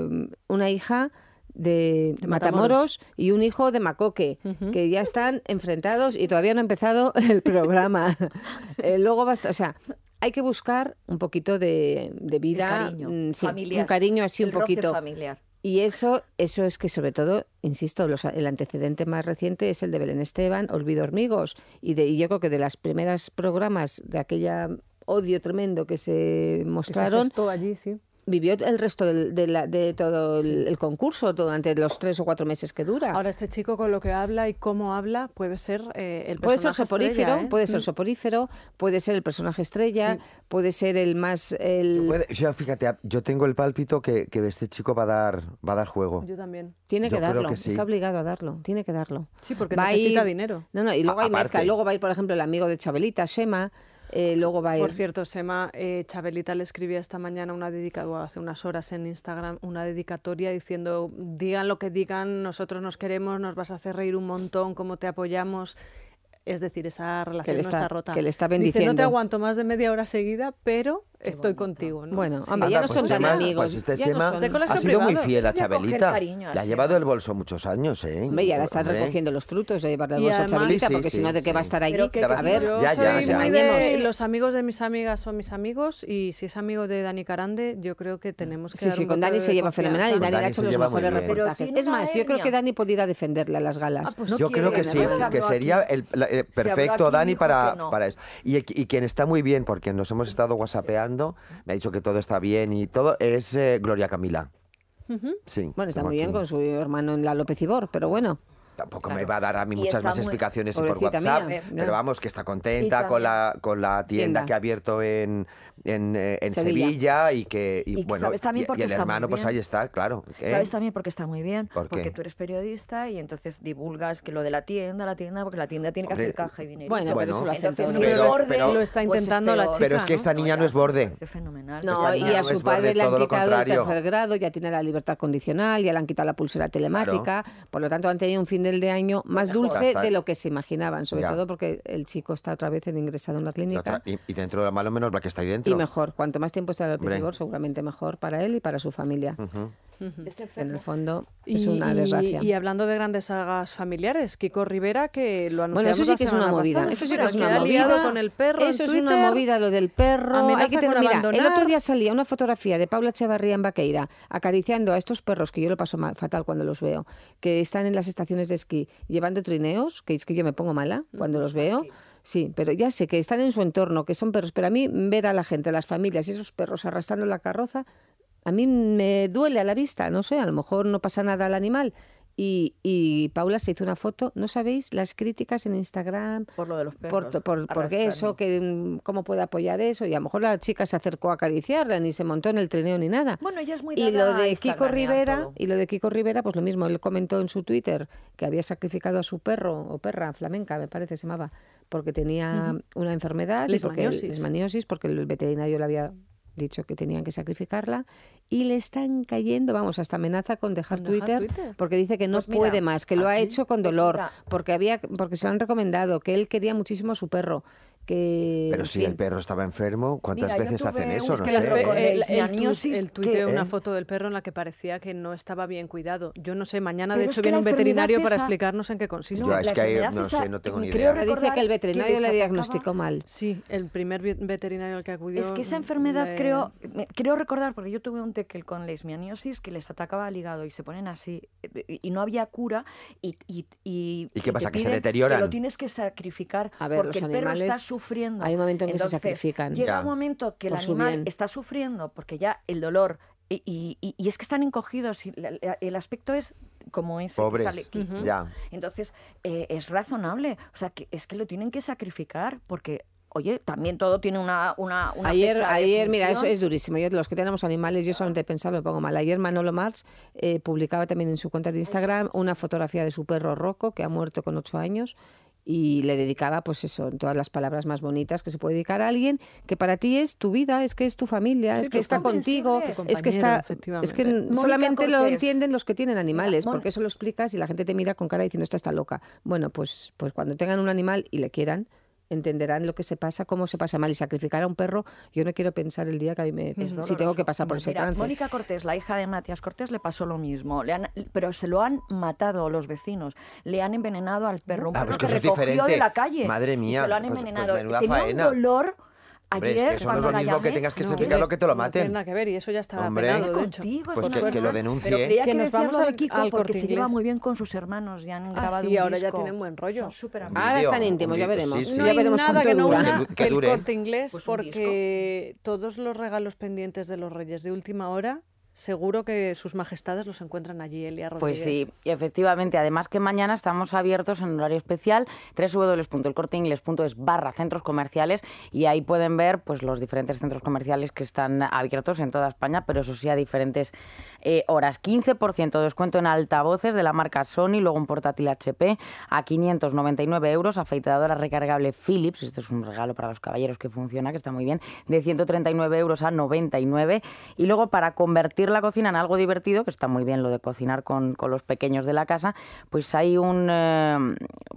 una hija de, Matamoros. y un hijo de Macoque, que ya están enfrentados y todavía no ha empezado [LAUGHS] el programa. [LAUGHS] Eh, luego vas, o sea, hay que buscar un poquito de, vida, mm, un cariño así un poquito. Familiar. Y eso, eso es que sobre todo, insisto, el antecedente más reciente es el de Belén Esteban, Olvido Hormigos, y, de, y yo creo que de las primeras programas de aquella odio tremendo que se mostraron. Allí, sí vivió el resto de, todo el, concurso durante los tres o cuatro meses que dura. Ahora este chico con lo que habla y cómo habla puede ser eh, el puede personaje ser soporífero, estrella, ¿eh? puede ser mm. soporífero, puede ser el personaje estrella, puede ser el más el... fíjate, yo tengo el pálpito que, este chico va a dar va a dar juego. Yo también. Tiene que darlo, está obligado a darlo, tiene que darlo. Sí, porque va necesita ir... dinero. No, no, y luego hay luego va a ir por ejemplo el amigo de Chabelita, Shema eh, luego va Por cierto, Sema, eh, Chabelita le escribía esta mañana una dedicatoria, hace unas horas en Instagram, una dedicatoria diciendo, digan lo que digan, nosotros nos queremos, nos vas a hacer reír un montón, cómo te apoyamos. Es decir, esa relación no está rota. Que le está bendiciendo. Dice, no te aguanto más de media hora seguida, pero estoy contigo. ¿no? Bueno, ya no pues son este tan amigos. Pues este ha sido muy fiel a Chabelita. le ha llevado el bolso muchos años, ¿eh? Hombre, y ahora están recogiendo los frutos de eh, llevarle el bolso a Chabelita, porque si no, ¿de qué va a estar allí? a ver, ya, ya, ya. los amigos de mis amigas son mis amigos y si es amigo de Dani Carande, yo creo que tenemos que Sí, sí, con Dani se lleva fenomenal y Dani ha hecho los mejores reportajes. Es más, yo creo que Dani podría defenderle a las galas. Ah, pues yo creo que sí, que sería el perfecto Dani para eso. Y quien está muy bien, porque nos hemos estado whatsappeando me ha dicho que todo está bien y todo, es eh, Gloria Camila. sí, bueno, está muy bien con su hermano en la López Ibor, pero bueno tampoco me va a dar a mí muchas más explicaciones por WhatsApp, eh, pero vamos, que está contenta con la, con la tienda, que ha abierto en, en, eh, Sevilla. y que bueno y, el hermano pues ahí está claro sabes también porque está muy bien porque tú eres periodista y entonces divulgas que lo de la tienda la tienda porque la tienda tiene que hacer caja y dinero bueno, pero eso lo está pues intentando la chica pero es que esta niña no, es borde no y a su padre le han quitado el tercer grado ya tiene la libertad condicional ya le han quitado la pulsera telemática por lo tanto han tenido un fin del de año más dulce de lo que se imaginaban sobre todo porque el chico está otra vez ingresado en la clínica y dentro de la malo menos la que está ahí dentro y mejor. Cuanto más tiempo esté el Alpinigor, seguramente mejor para él y para su familia. En el fondo es una desgracia. Y, hablando de grandes sagas familiares, Kiko Rivera que lo anunciamos bueno, eso sí que es una movida. Eso sí que es una movida con el perro. Eso es una movida lo del perro. Hay que tener, mira, el otro día salía una fotografía de Paula Echevarría en Baqueira, acariciando a estos perros que yo lo paso mal, fatal cuando los veo, que están en las estaciones de esquí llevando trineos, que es que yo me pongo mala cuando los veo. Sí, pero ya sé que están en su entorno, que son perros, pero a mí ver a la gente, a las familias y esos perros arrastrando la carroza, a mí me duele a la vista, no sé, a lo mejor no pasa nada al animal, y, y, Paula se hizo una foto. ¿No sabéis las críticas en Instagram? Por lo de los perros. Por, por, eso, que, mm, cómo puede apoyar eso. Y a lo mejor la chica se acercó a acariciarla, ni se montó en el trineo ni nada. Bueno, ella es muy y lo de Kiko Rivera Y lo de Kiko Rivera, pues lo mismo. Él comentó en su Twitter que había sacrificado a su perro o perra flamenca, me parece se llamaba, porque tenía una enfermedad, lesmaniosis. Porque, porque el veterinario le había dicho que tenían que sacrificarla y le están cayendo, vamos, hasta amenaza con dejar, Twitter, porque dice que no pues puede más, que lo ha ¿ah, hecho con pues dolor, porque había porque se lo han recomendado, que él quería muchísimo a su perro, pero si el perro estaba enfermo, ¿cuántas veces hacen eso? No el, el, el tuit de este, una ¿eh? foto del perro en la que parecía que no estaba bien cuidado. Yo no sé, mañana de hecho viene un veterinario para explicarnos en qué consiste. No, es que ahí no sé, no tengo ni idea. dice que el veterinario le diagnosticó mal. Sí, el primer veterinario al que acudió... Es que esa enfermedad creo... Creo recordar, porque yo tuve un tekel con leishmaniosis que les atacaba al hígado y se ponen así eh, eh, y no había cura y... ¿Y, y, ¿Y qué pasa? ¿Que se deteriora. lo tienes que sacrificar a ver, porque el perro está sufriendo sufriendo. Hay momento en que se sacrifican. Llega un momento que el animal está sufriendo porque ya el dolor y, es que están encogidos y el aspecto es como es Pobres, entonces eh, es razonable o sea que es que lo tienen que sacrificar porque Oye, también todo tiene una. una, ayer, ayer mira, eso es durísimo. los que tenemos animales, yo solamente pensarlo lo pongo mal. Ayer Manolo Marx eh, publicaba también en su cuenta de Instagram una fotografía de su perro Rocco, que ha muerto con ocho años, y le dedicaba, pues eso, todas las palabras más bonitas que se puede dedicar a alguien que para ti es tu vida, es que es tu familia, es que está contigo, es que está, es que solamente lo entienden los que tienen animales, porque eso lo explicas y la gente te mira con cara diciendo esta está loca. Bueno, pues, pues cuando tengan un animal y le quieran, entenderán lo que se pasa, cómo se pasa mal. Y sacrificar a un perro, yo no quiero pensar el día que a mí me... si tengo que pasar por ese trance. Mónica Cortés, la hija de Matías Cortés, le pasó lo mismo. Le pero se lo han matado los vecinos. Le han envenenado al perro. Un ah, pues perro que, recogió de la calle. Madre mía. se lo han pues, pues envenenado. Pues, un dolor Ayer, es que eso no es lo mismo que tengas que no, explicar que te lo maten. No tiene nada que ver y eso ya está Hombre, Contigo, pues que, lo denuncie. Pero que, nos vamos a Kiko porque se lleva muy bien con sus hermanos, ya han ah, grabado sí, ahora ya tienen buen rollo. ahora están íntimos, ya veremos. No hay ya veremos nada que no una que el ¿eh? Corte Inglés pues porque todos los regalos pendientes de los Reyes de última hora Seguro que sus majestades los encuentran allí, Elia pues Rodríguez. Pues sí, efectivamente. Además que mañana estamos abiertos en un horario especial, www.elcorteingles.es barra centros comerciales y ahí pueden ver pues los diferentes centros comerciales que están abiertos en toda España, pero eso sí a diferentes eh, horas. 15% de descuento en altavoces de la marca Sony, luego un portátil HP a 599 euros, afeitadora recargable Philips, esto es un regalo para los caballeros que funciona, que está muy bien, de 139 euros a 99 y luego para convertir la cocina en algo divertido, que está muy bien lo de cocinar con, los pequeños de la casa, pues hay un, eh,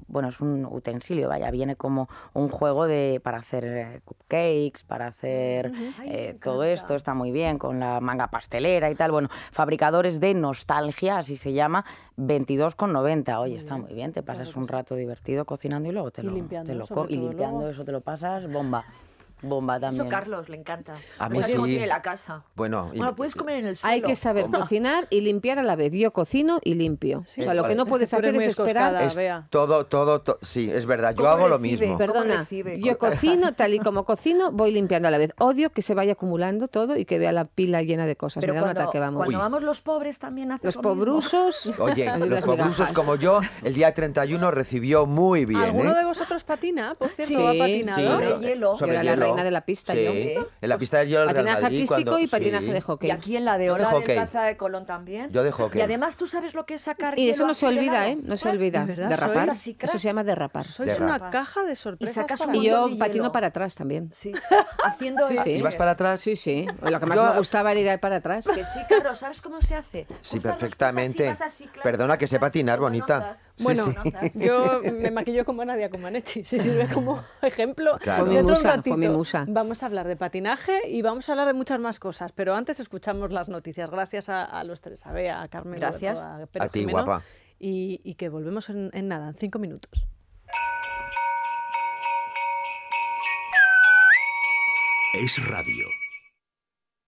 bueno, es un utensilio, vaya, viene como un juego de, para hacer eh, cupcakes, para hacer eh, todo esto, está muy bien, con la manga pastelera y tal. Bueno, fabricadores de nostalgia, así se llama, 22,90. Oye, está muy bien, te pasas un rato divertido cocinando y luego te lo, y limpiando eso te lo pasas bomba. Bomba también. Eso Carlos le encanta. A mí sí. tiene la casa. Bueno, y... puedes comer en el suelo. Hay que saber cocinar y limpiar a la vez. Yo cocino y limpio. o sea, lo que no puedes hacer es esperar. todo, todo, todo, sí, es verdad. Yo hago lo mismo. Perdona, yo [LAUGHS] cocino tal y como cocino, voy limpiando a la vez. Odio que se vaya acumulando todo y que vea la pila llena de cosas. Me da un ataque, vamos. Cuando vamos los pobres también hacen Los pobrusos. [LAUGHS] Oye, los pobrusos como yo, el día 31 recibió muy bien. ¿Alguno ¿eh? de vosotros patina? Por cierto, ha patinado. sobre hielo de la pista yo. En la pues, pista yo Patinaje artístico y patinaje de hockey. Y aquí en la de Hora de, Plaza de Colón también. Yo de hockey. Y además tú sabes lo que es sacar Y eso no se olvida, ¿eh? No se olvida. Derrapar. Eso se llama derrapar. Sois una caja de sorpresas. Y yo patino para atrás también. Sí. [LAUGHS] Haciendo ¿Ibas para atrás? Sí, sí. Lo que más me gustaba era ir para atrás. Que sí, claro, ¿sabes cómo se hace? Sí, perfectamente. Perdona que sé patinar, bonita. bueno, yo me maquillo como Nadia Comaneci. Sí, [LAUGHS] sirve como ejemplo. Claro. Dentro un Vamos a hablar de patinaje y vamos a hablar de muchas más cosas, pero antes escuchamos las noticias. Gracias a, los tres, a Bea, a Carmen, Gracias. a, ti, guapa. Y, que volvemos en nada, en cinco minutos. Es radio.